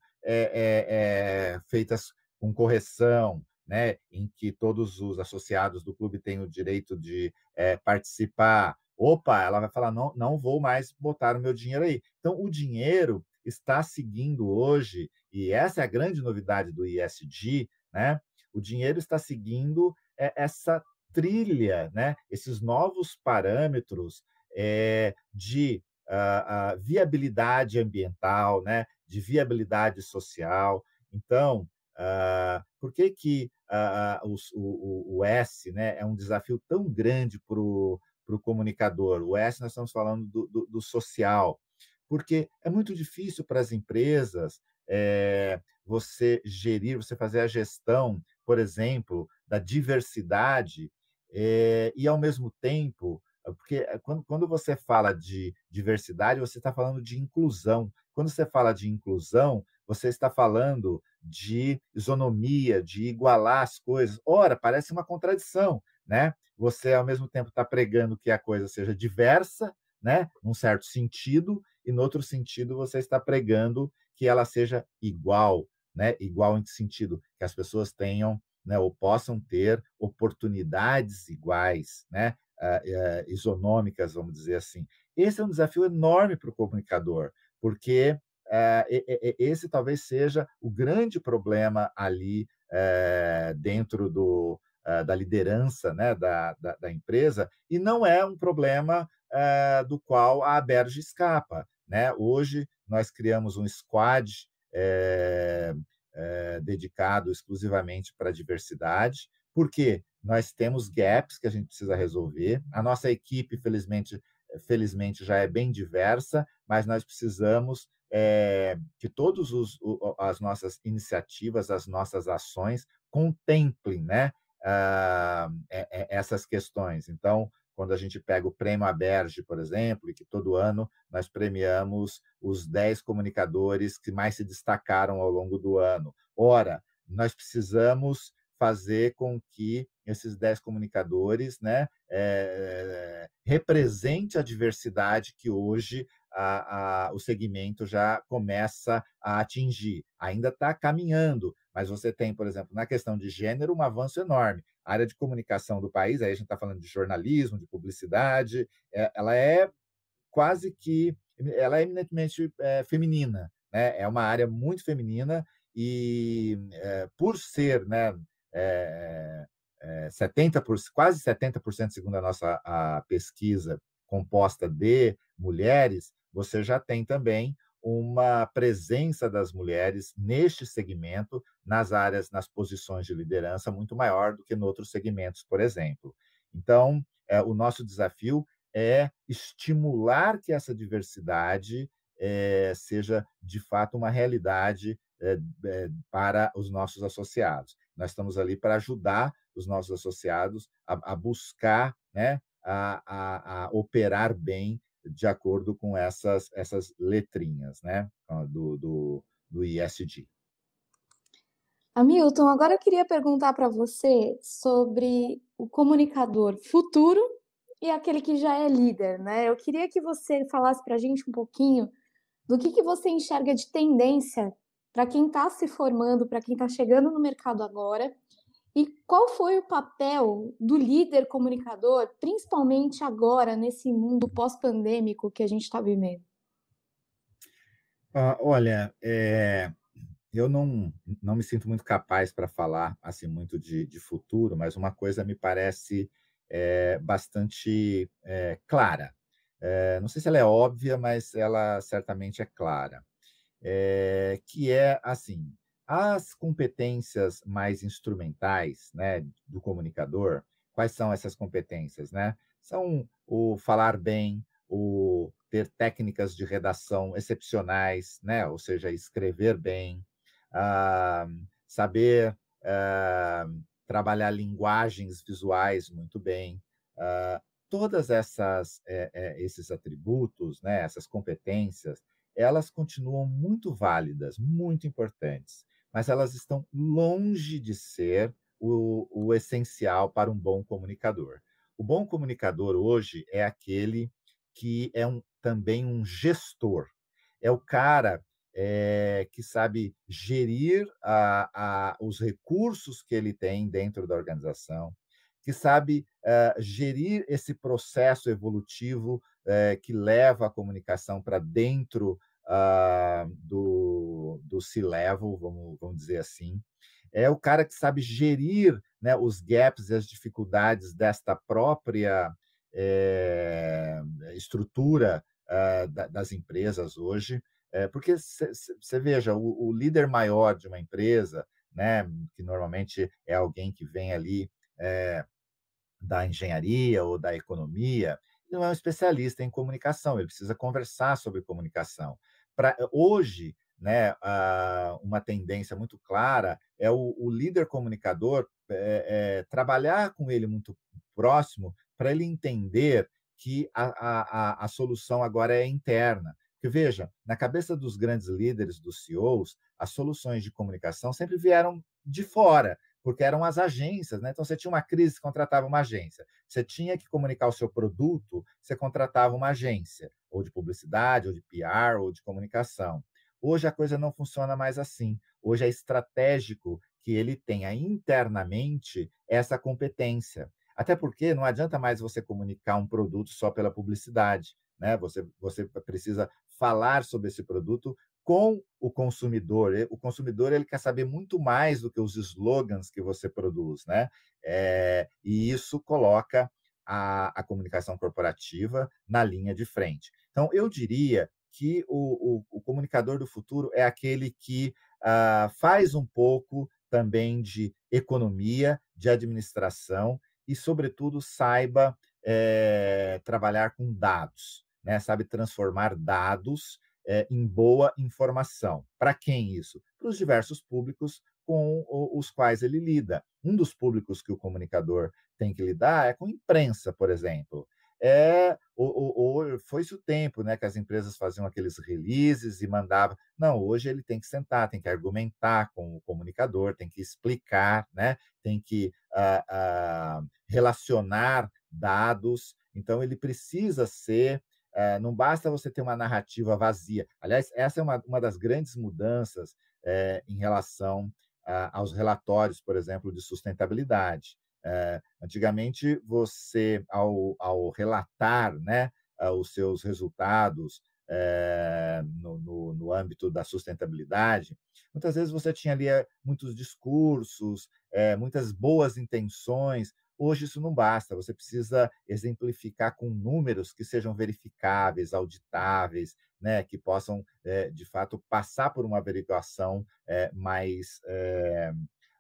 feitas com correção, né, em que todos os associados do clube têm o direito de é, participar. Opa, ela vai falar: não, não vou mais botar o meu dinheiro aí. Então, o dinheiro está seguindo hoje, e essa é a grande novidade do ISD, né? O dinheiro está seguindo é, essa trilha, né? Esses novos parâmetros é, de uh, viabilidade ambiental, né? De viabilidade social. Então, ah, por que, que uh, o, o, S né, é um desafio tão grande para o comunicador? O S nós estamos falando do, do, do social, porque é muito difícil para as empresas é, você gerir, você fazer a gestão, por exemplo, da diversidade é, e, ao mesmo tempo, ah, porque eh, quando, quando você fala de diversidade, você está falando de inclusão. Quando você fala de inclusão, você está falando de isonomia, de igualar as coisas. Ora, parece uma contradição, né? Você ao mesmo tempo está pregando que a coisa seja diversa, né, num certo sentido, e no outro sentido você está pregando que ela seja igual, né? Igual em que sentido? Que as pessoas tenham, né, ou possam ter oportunidades iguais, né? Uh, uh, isonômicas, vamos dizer assim. Esse é um desafio enorme para o comunicador, porque eh, esse talvez seja o grande problema ali eh, dentro do, eh, da liderança né, da, da, da, empresa, e não é um problema do qual a Aberge escapa. Né? Hoje, nós criamos um squad dedicado exclusivamente para a diversidade, porque nós temos gaps que a gente precisa resolver. A nossa equipe, felizmente, felizmente já é bem diversa, mas nós precisamos é, que todas as nossas iniciativas, as nossas ações contemplem né, é, é, essas questões. Então, quando a gente pega o prêmio Aberge, por exemplo, e que todo ano nós premiamos os 10 comunicadores que mais se destacaram ao longo do ano. Ora, nós precisamos fazer com que esses 10 comunicadores né, é, represente a diversidade que hoje a, a, o segmento já começa a atingir. Ainda está caminhando, mas você tem, por exemplo, na questão de gênero, um avanço enorme. A área de comunicação do país, aí a gente está falando de jornalismo, de publicidade, é, ela é quase que, ela é eminentemente é, feminina, né? é uma área muito feminina e é, por ser, né, 70 é, é, por, quase 70%, segundo a nossa a pesquisa, composta de mulheres, você já tem também uma presença das mulheres neste segmento, nas áreas, nas posições de liderança, muito maior do que em outros segmentos, por exemplo. Então, é, o nosso desafio é estimular que essa diversidade é, seja, de fato, uma realidade é, é, para os nossos associados. Nós estamos ali para ajudar os nossos associados a, a buscar, né, a, a, a operar bem de acordo com essas, essas letrinhas né, do, do, do ISD. Hamilton, agora eu queria perguntar para você sobre o comunicador futuro e aquele que já é líder, né? Eu queria que você falasse para a gente um pouquinho do que, que você enxerga de tendência para quem está se formando, para quem está chegando no mercado agora e qual foi o papel do líder comunicador, principalmente agora, nesse mundo pós-pandêmico que a gente está vivendo? Ah, olha, é, eu não, não me sinto muito capaz para falar assim muito de, de, futuro, mas uma coisa me parece é, bastante é, clara. É, não sei se ela é óbvia, mas ela certamente é clara, é, que é assim as competências mais instrumentais né, do comunicador, quais são essas competências? Né? São o falar bem, o ter técnicas de redação excepcionais, né? ou seja, escrever bem, ah, saber ah, trabalhar linguagens visuais muito bem. Ah, todas essas é, é, esses atributos, né, essas competências, elas continuam muito válidas, muito importantes mas elas estão longe de ser o, o essencial para um bom comunicador. O bom comunicador hoje é aquele que é um, também um gestor, é o cara é, que sabe gerir a, a, os recursos que ele tem dentro da organização, que sabe uh, gerir esse processo evolutivo uh, que leva a comunicação para dentro uh, do, do C-level, vamos, vamos dizer assim. É o cara que sabe gerir né, os gaps e as dificuldades desta própria é, estrutura uh, das empresas hoje. É, porque você veja, o, o, líder maior de uma empresa, né, que normalmente é alguém que vem ali é, da engenharia ou da economia, não é um especialista em comunicação, ele precisa conversar sobre comunicação pra, eh, hoje, né, ah, uma tendência muito clara é o, o líder comunicador é, é, trabalhar com ele muito próximo para ele entender que a, a, a solução agora é interna. Porque, veja, na cabeça dos grandes líderes, dos CEOs, as soluções de comunicação sempre vieram de fora, porque eram as agências, né? Então você tinha uma crise, contratava uma agência. Você tinha que comunicar o seu produto, você contratava uma agência ou de publicidade, ou de PR, ou de comunicação. Hoje a coisa não funciona mais assim. Hoje é estratégico que ele tenha internamente essa competência. Até porque não adianta mais você comunicar um produto só pela publicidade. Né? Você, você precisa falar sobre esse produto com o consumidor. O consumidor ele quer saber muito mais do que os slogans que você produz, né? É, e isso coloca a, a comunicação corporativa na linha de frente. Então, eu diria que o, o, o comunicador do futuro é aquele que ah, faz um pouco também de economia, de administração e, sobretudo, saiba é, trabalhar com dados, né? sabe transformar dados é, em boa informação. Para quem isso? Para os diversos públicos com os quais ele lida. Um dos públicos que o comunicador tem que lidar é com a imprensa, por exemplo é, ou, ou, foi isso o tempo né, que as empresas faziam aqueles releases e mandavam. Não, hoje ele tem que sentar, tem que argumentar com o comunicador, tem que explicar, né, tem que ah, ah, relacionar dados. Então, ele precisa ser. Ah, não basta você ter uma narrativa vazia. Aliás, essa é uma, uma das grandes mudanças eh, em relação aos relatórios, por exemplo, de sustentabilidade. Eh, antigamente, você, ao, ao relatar né, ah, os seus resultados eh, no, no, no, âmbito da sustentabilidade, muitas vezes você tinha ali eh, muitos discursos, muitas boas intenções. Hoje isso não basta, você precisa exemplificar com números que sejam verificáveis, auditáveis, né, que possam, de fato, passar por uma averiguação mais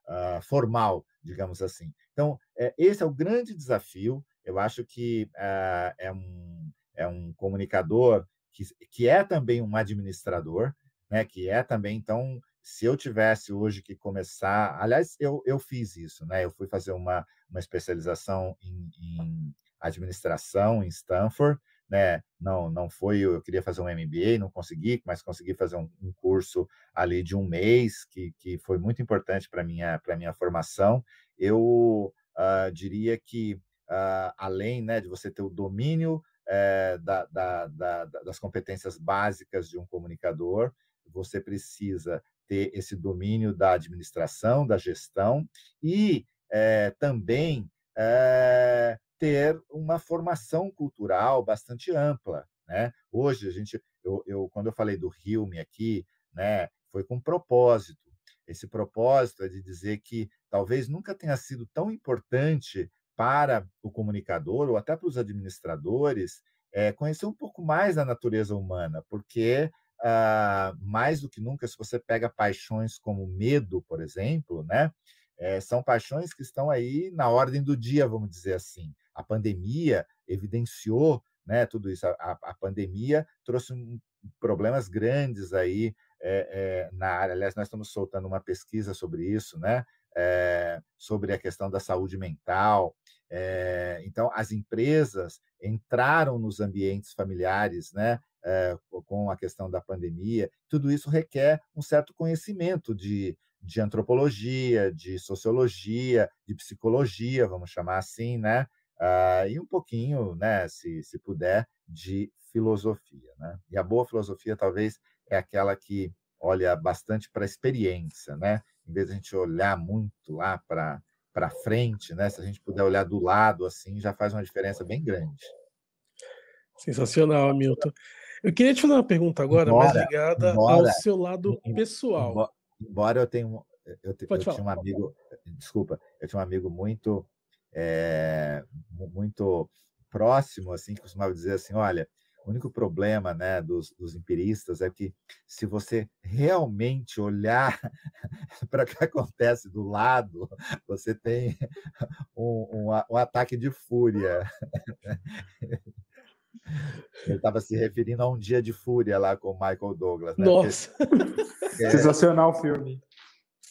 ah, formal digamos assim. Então, é, esse é o grande desafio. Eu acho que ah, é, um, é um comunicador que, que é também um administrador, né, que é também, então, se eu tivesse hoje que começar, aliás, eu, eu fiz isso, né? Eu fui fazer uma, uma especialização em, em administração em Stanford, né? Não, não foi. Eu queria fazer um MBA, não consegui, mas consegui fazer um, um curso ali de um mês que, que foi muito importante para minha para minha formação. Eu uh, diria que uh, além, né, de você ter o domínio uh, da, da, da, das competências básicas de um comunicador, você precisa ter esse domínio da administração, da gestão e eh, também eh, ter uma formação cultural bastante ampla. Né? Hoje, a gente, eu, eu, quando eu falei do Hilme aqui, né, foi com propósito. Esse propósito é de dizer que talvez nunca tenha sido tão importante para o comunicador ou até para os administradores é, conhecer um pouco mais da natureza humana, porque ah, mais do que nunca, se você pega paixões como medo, por exemplo, né, é, são paixões que estão aí na ordem do dia, vamos dizer assim a pandemia evidenciou né, tudo isso. A, a pandemia trouxe um, problemas grandes aí é, é, na área. Aliás, nós estamos soltando uma pesquisa sobre isso, né, é, sobre a questão da saúde mental. então, as empresas entraram nos ambientes familiares, né, com a questão da pandemia. Tudo isso requer um certo conhecimento de, de antropologia, de sociologia, de psicologia, vamos chamar assim, né? uh, e um pouquinho, né, se, se puder, de filosofia. Né? E a boa filosofia, talvez, é aquela que olha bastante para a experiência, né? em vez de a gente olhar muito lá para para frente, né? Se a gente puder olhar do lado assim, já faz uma diferença bem grande. Sensacional, Hamilton. Eu queria te fazer uma pergunta agora, embora, mais ligada embora, ao seu lado pessoal. Embora, eu tenha um, eu, eu tinha um amigo, desculpa, eu tinha um amigo muito é, muito próximo, assim, que costumava dizer assim, olha, o único problema né, dos, dos empiristas é que se você realmente olhar para o que acontece do lado, você tem um, um, um ataque de fúria. Ele estava se referindo a um dia de fúria lá com o Michael Douglas. Né? Nossa! Porque, é, Sensacional o filme.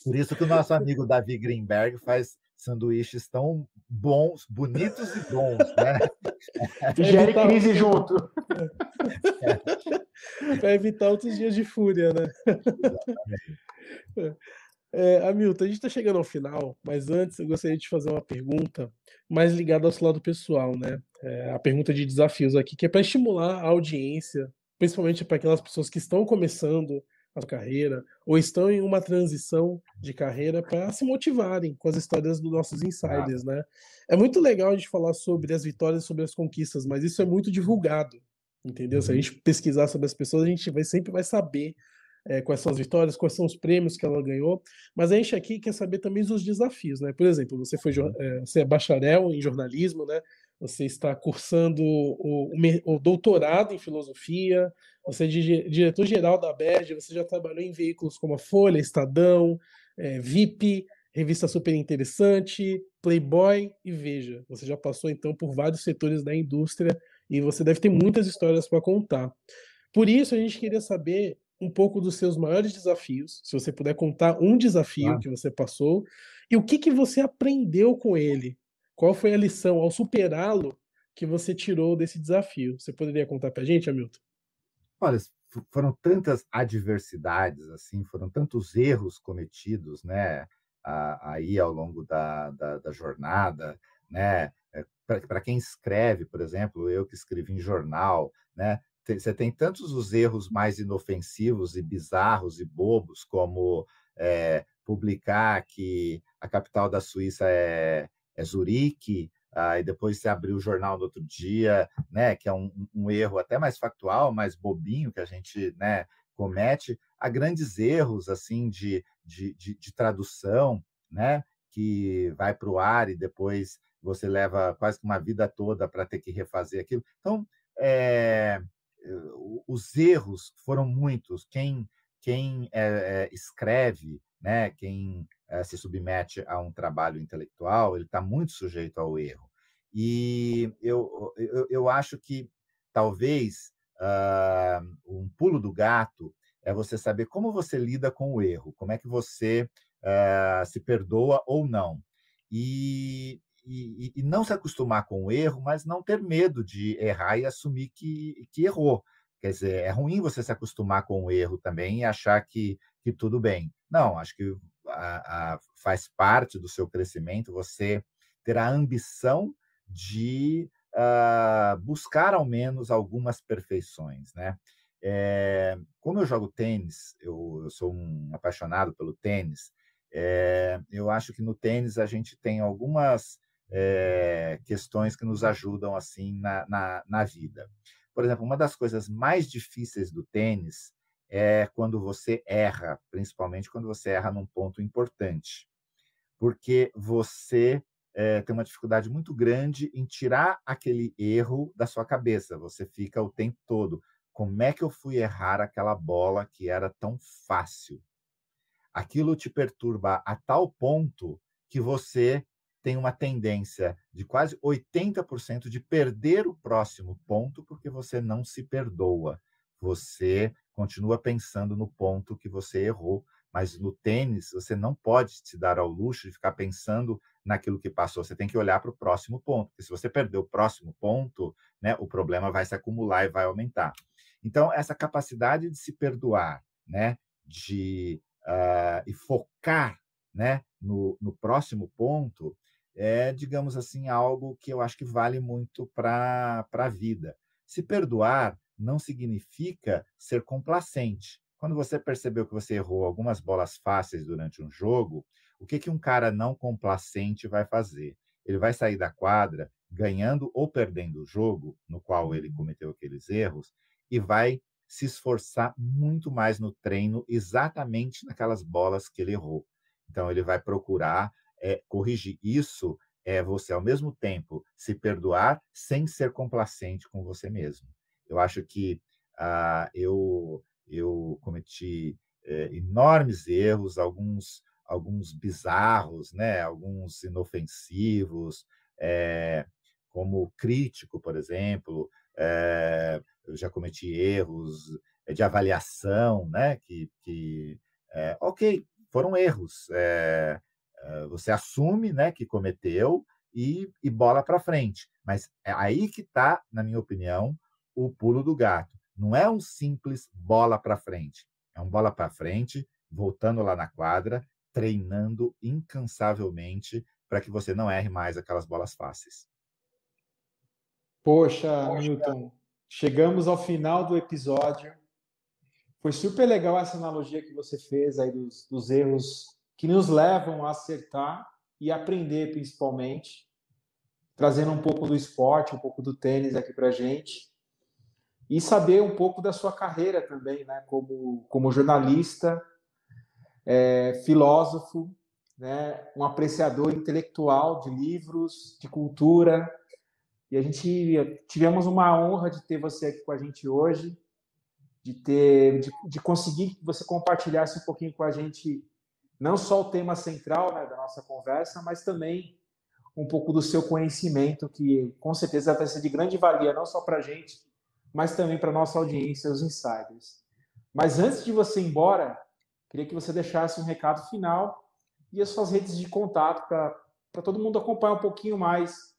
Por isso que o nosso amigo Davi Greenberg faz sanduíches tão bons, bonitos e bons, né? Gere crise junto. É. Para evitar outros dias de fúria, né? Amilton, É, Hamilton, a gente está chegando ao final, mas antes eu gostaria de fazer uma pergunta mais ligada ao seu lado pessoal, né? É, a pergunta de desafios aqui, que é para estimular a audiência, principalmente para aquelas pessoas que estão começando a carreira, ou estão em uma transição de carreira para se motivarem com as histórias dos nossos insiders, né? É muito legal a gente falar sobre as vitórias, sobre as conquistas, mas isso é muito divulgado, entendeu? Se a uhum. gente pesquisar sobre as pessoas, a gente vai, sempre vai saber é, quais são as vitórias, quais são os prêmios que ela ganhou, mas a gente aqui quer saber também os desafios, né? Por exemplo, você foi é, você é bacharel em jornalismo, né? você está cursando o, o, o doutorado em filosofia, você é di, diretor-geral da BERJ, você já trabalhou em veículos como a Folha, Estadão, é, VIP, Revista Super Interessante, Playboy e Veja. Você já passou então por vários setores da indústria e você deve ter muitas histórias para contar. Por isso, a gente queria saber um pouco dos seus maiores desafios, se você puder contar um desafio ah. que você passou e o que, que você aprendeu com ele qual foi a lição ao superá-lo que você tirou desse desafio? Você poderia contar para a gente, Hamilton? Olha, foram tantas adversidades, assim, foram tantos erros cometidos, né, aí ao longo da, da, da jornada, né, é, para quem escreve, por exemplo, eu que escrevi em jornal, né, você tem tantos os erros mais inofensivos e bizarros e bobos, como é, publicar que a capital da Suíça é, é Zurique, ah, e depois você abriu o jornal no outro dia, né, que é um, um, erro até mais factual, mais bobinho que a gente né, comete, há grandes erros assim de, de, de, de tradução, né, que vai para o ar e depois você leva quase que uma vida toda para ter que refazer aquilo. Então, é, os erros foram muitos. Quem, quem é, é, escreve, né, quem eh, se submete a um trabalho intelectual, ele está muito sujeito ao erro. E eu, eu, eu acho que talvez uh, um pulo do gato é você saber como você lida com o erro, como é que você uh, se perdoa ou não. E, e, e, não se acostumar com o erro, mas não ter medo de errar e assumir que, que errou. Quer dizer, é ruim você se acostumar com o erro também e achar que, que tudo bem. Não, acho que a, faz parte do seu crescimento você ter a ambição de uh, buscar ao menos algumas perfeições, né? É, como eu jogo tênis, eu, eu, sou um apaixonado pelo tênis. É, eu acho que no tênis a gente tem algumas é, questões que nos ajudam assim na, na, na vida. Por exemplo, uma das coisas mais difíceis do tênis é quando você erra, principalmente quando você erra num ponto importante, porque você é, tem uma dificuldade muito grande em tirar aquele erro da sua cabeça. Você fica o tempo todo. Como é que eu fui errar aquela bola que era tão fácil? Aquilo te perturba a tal ponto que você tem uma tendência de quase 80% de perder o próximo ponto porque você não se perdoa. Você continua pensando no ponto que você errou, mas no tênis você não pode se dar ao luxo de ficar pensando naquilo que passou, você tem que olhar para o próximo ponto, porque se você perder o próximo ponto, né, o problema vai se acumular e vai aumentar. Então, essa capacidade de se perdoar, né, de uh, e focar né, no, no próximo ponto, é, digamos assim, algo que eu acho que vale muito para a vida. Se perdoar não significa ser complacente. Quando você percebeu que você errou algumas bolas fáceis durante um jogo, o que, que um cara não complacente vai fazer? Ele vai sair da quadra ganhando ou perdendo o jogo no qual ele uhum. cometeu aqueles erros e vai se esforçar muito mais no treino, exatamente naquelas bolas que ele errou. Então, ele vai procurar é, corrigir. Isso é você, ao mesmo tempo, se perdoar sem ser complacente com você mesmo. Eu acho que ah, eu, eu cometi eh, enormes erros, alguns, alguns bizarros, né? alguns inofensivos, eh, como crítico, por exemplo. Eh, eu já cometi erros eh, de avaliação, né? que, que eh, ok, foram erros. Eh, você assume né, que cometeu e, e bola para frente. Mas é aí que está, na minha opinião, o pulo do gato. Não é um simples bola para frente. É um bola para frente, voltando lá na quadra, treinando incansavelmente para que você não erre mais aquelas bolas fáceis. Poxa, Milton, chegamos ao final do episódio. Foi super legal essa analogia que você fez aí dos, dos erros que nos levam a acertar e aprender, principalmente, trazendo um pouco do esporte, um pouco do tênis aqui para gente e saber um pouco da sua carreira também, né? Como, como jornalista, é, filósofo, né? Um apreciador intelectual de livros, de cultura. E a gente tivemos uma honra de ter você aqui com a gente hoje, de ter, de, de conseguir que você compartilhasse um pouquinho com a gente não só o tema central né, da nossa conversa, mas também um pouco do seu conhecimento, que com certeza vai ser de grande valia, não só para a gente, mas também para nossa audiência, os insiders. Mas antes de você ir embora, queria que você deixasse um recado final e as suas redes de contato para todo mundo acompanhar um pouquinho mais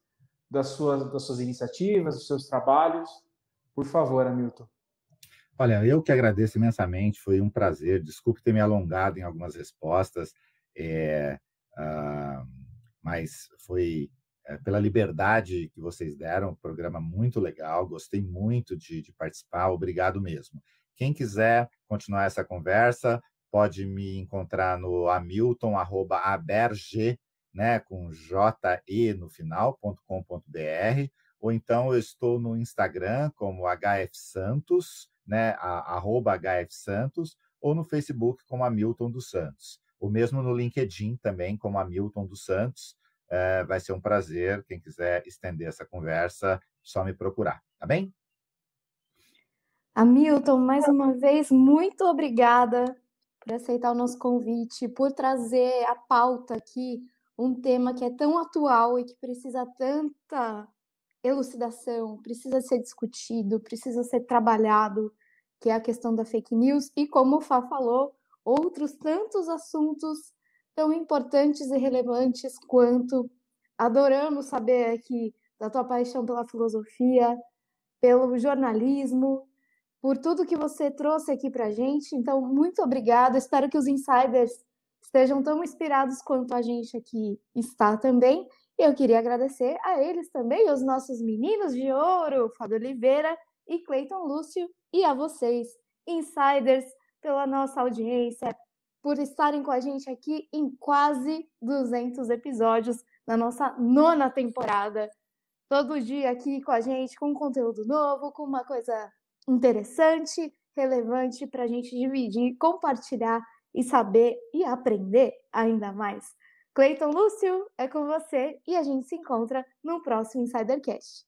das suas, das suas iniciativas, dos seus trabalhos. Por favor, Hamilton. Olha, eu que agradeço imensamente, foi um prazer. Desculpe ter me alongado em algumas respostas, é, uh, mas foi eh, pela liberdade que vocês deram. Um programa muito legal, gostei muito de, de participar, obrigado mesmo. Quem quiser continuar essa conversa, pode me encontrar no hamilton.aberg, né, com J-E no final, .com.br, ou então eu estou no Instagram como hfsantos, né, a, arroba hfsantos, ou no Facebook como Hamilton dos Santos. O mesmo no LinkedIn também, como Hamilton dos Santos. É, vai ser um prazer. Quem quiser estender essa conversa, só me procurar, tá bem? Hamilton, mais uma vez, muito obrigada por aceitar o nosso convite, por trazer a pauta aqui, um tema que é tão atual e que precisa tanta elucidação, precisa ser discutido, precisa ser trabalhado, que é a questão da fake news e, como o Fá falou, outros tantos assuntos tão importantes e relevantes quanto. Adoramos saber aqui da tua paixão pela filosofia, pelo jornalismo, por tudo que você trouxe aqui para a gente. Então, muito obrigada. Espero que os insiders estejam tão inspirados quanto a gente aqui está também. E eu queria agradecer a eles também, os nossos meninos de ouro, Fábio Oliveira e Cleiton Lúcio, e a vocês, insiders, pela nossa audiência, por estarem com a gente aqui em quase 200 episódios na nossa nona temporada. Todo dia aqui com a gente, com conteúdo novo, com uma coisa interessante, relevante para a gente dividir, compartilhar e saber e aprender ainda mais. Cleiton Lúcio, é com você e a gente se encontra no próximo Insidercast.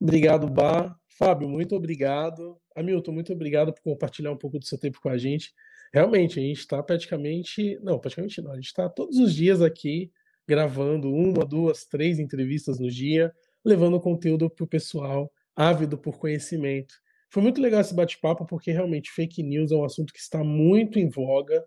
Obrigado, Bar. Fábio, muito obrigado. Hamilton, muito obrigado por compartilhar um pouco do seu tempo com a gente. Realmente, a gente está praticamente. Não, praticamente não. A gente está todos os dias aqui gravando uma, duas, três entrevistas no dia, levando conteúdo para o pessoal ávido por conhecimento. Foi muito legal esse bate-papo, porque realmente fake news é um assunto que está muito em voga.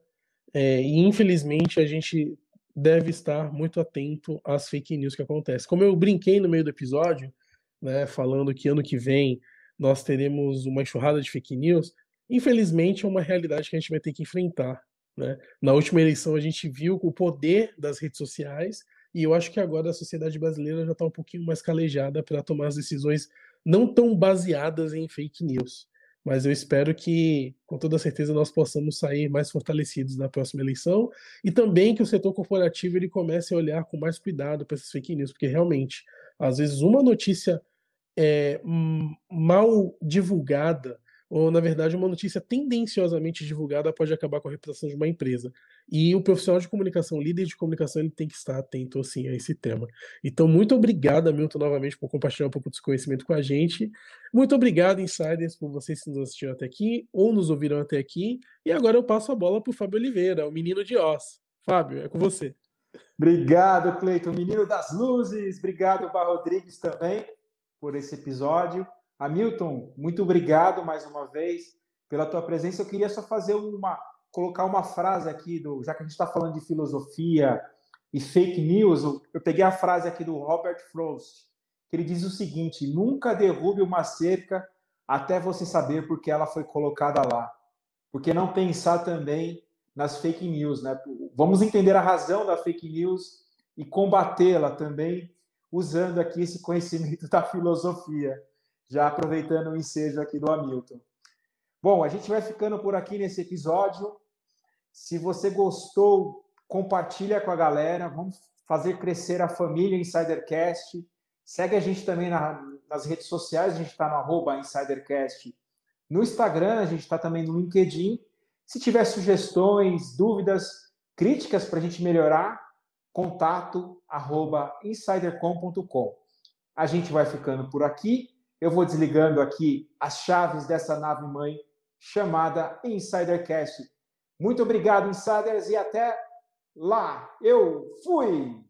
É, e infelizmente a gente deve estar muito atento às fake news que acontecem. Como eu brinquei no meio do episódio, né, falando que ano que vem nós teremos uma enxurrada de fake news, infelizmente, é uma realidade que a gente vai ter que enfrentar. Né? Na última eleição, a gente viu o poder das redes sociais, e eu acho que agora a sociedade brasileira já está um pouquinho mais calejada para tomar as decisões não tão baseadas em fake news. Mas eu espero que, com toda certeza, nós possamos sair mais fortalecidos na próxima eleição e também que o setor corporativo ele comece a olhar com mais cuidado para essas fake news, porque realmente, às vezes, uma notícia é, mal divulgada ou, na verdade, uma notícia tendenciosamente divulgada pode acabar com a reputação de uma empresa. E o profissional de comunicação, líder de comunicação, ele tem que estar atento, assim, a esse tema. Então, muito obrigado, Milton, novamente, por compartilhar um pouco desse conhecimento com a gente. Muito obrigado, Insiders, por vocês que nos assistiram até aqui, ou nos ouviram até aqui. E agora eu passo a bola para o Fábio Oliveira, o menino de Oz. Fábio, é com você. Obrigado, Cleiton, menino das luzes. Obrigado, Bar Rodrigues, também, por esse episódio. Hamilton, muito obrigado mais uma vez pela tua presença. Eu queria só fazer uma colocar uma frase aqui do, já que a gente está falando de filosofia e fake news, eu peguei a frase aqui do Robert Frost, que ele diz o seguinte: nunca derrube uma cerca até você saber por que ela foi colocada lá. Porque não pensar também nas fake news, né? Vamos entender a razão da fake news e combatê-la também usando aqui esse conhecimento da filosofia já aproveitando o ensejo aqui do Hamilton. Bom, a gente vai ficando por aqui nesse episódio. Se você gostou, compartilha com a galera. Vamos fazer crescer a família Insidercast. Segue a gente também na, nas redes sociais. A gente está no Insidercast. No Instagram, a gente está também no LinkedIn. Se tiver sugestões, dúvidas, críticas para a gente melhorar, contato arroba insidercom.com. A gente vai ficando por aqui eu vou desligando aqui as chaves dessa nave mãe chamada Insidercast. Muito obrigado, insiders, e até lá. Eu fui!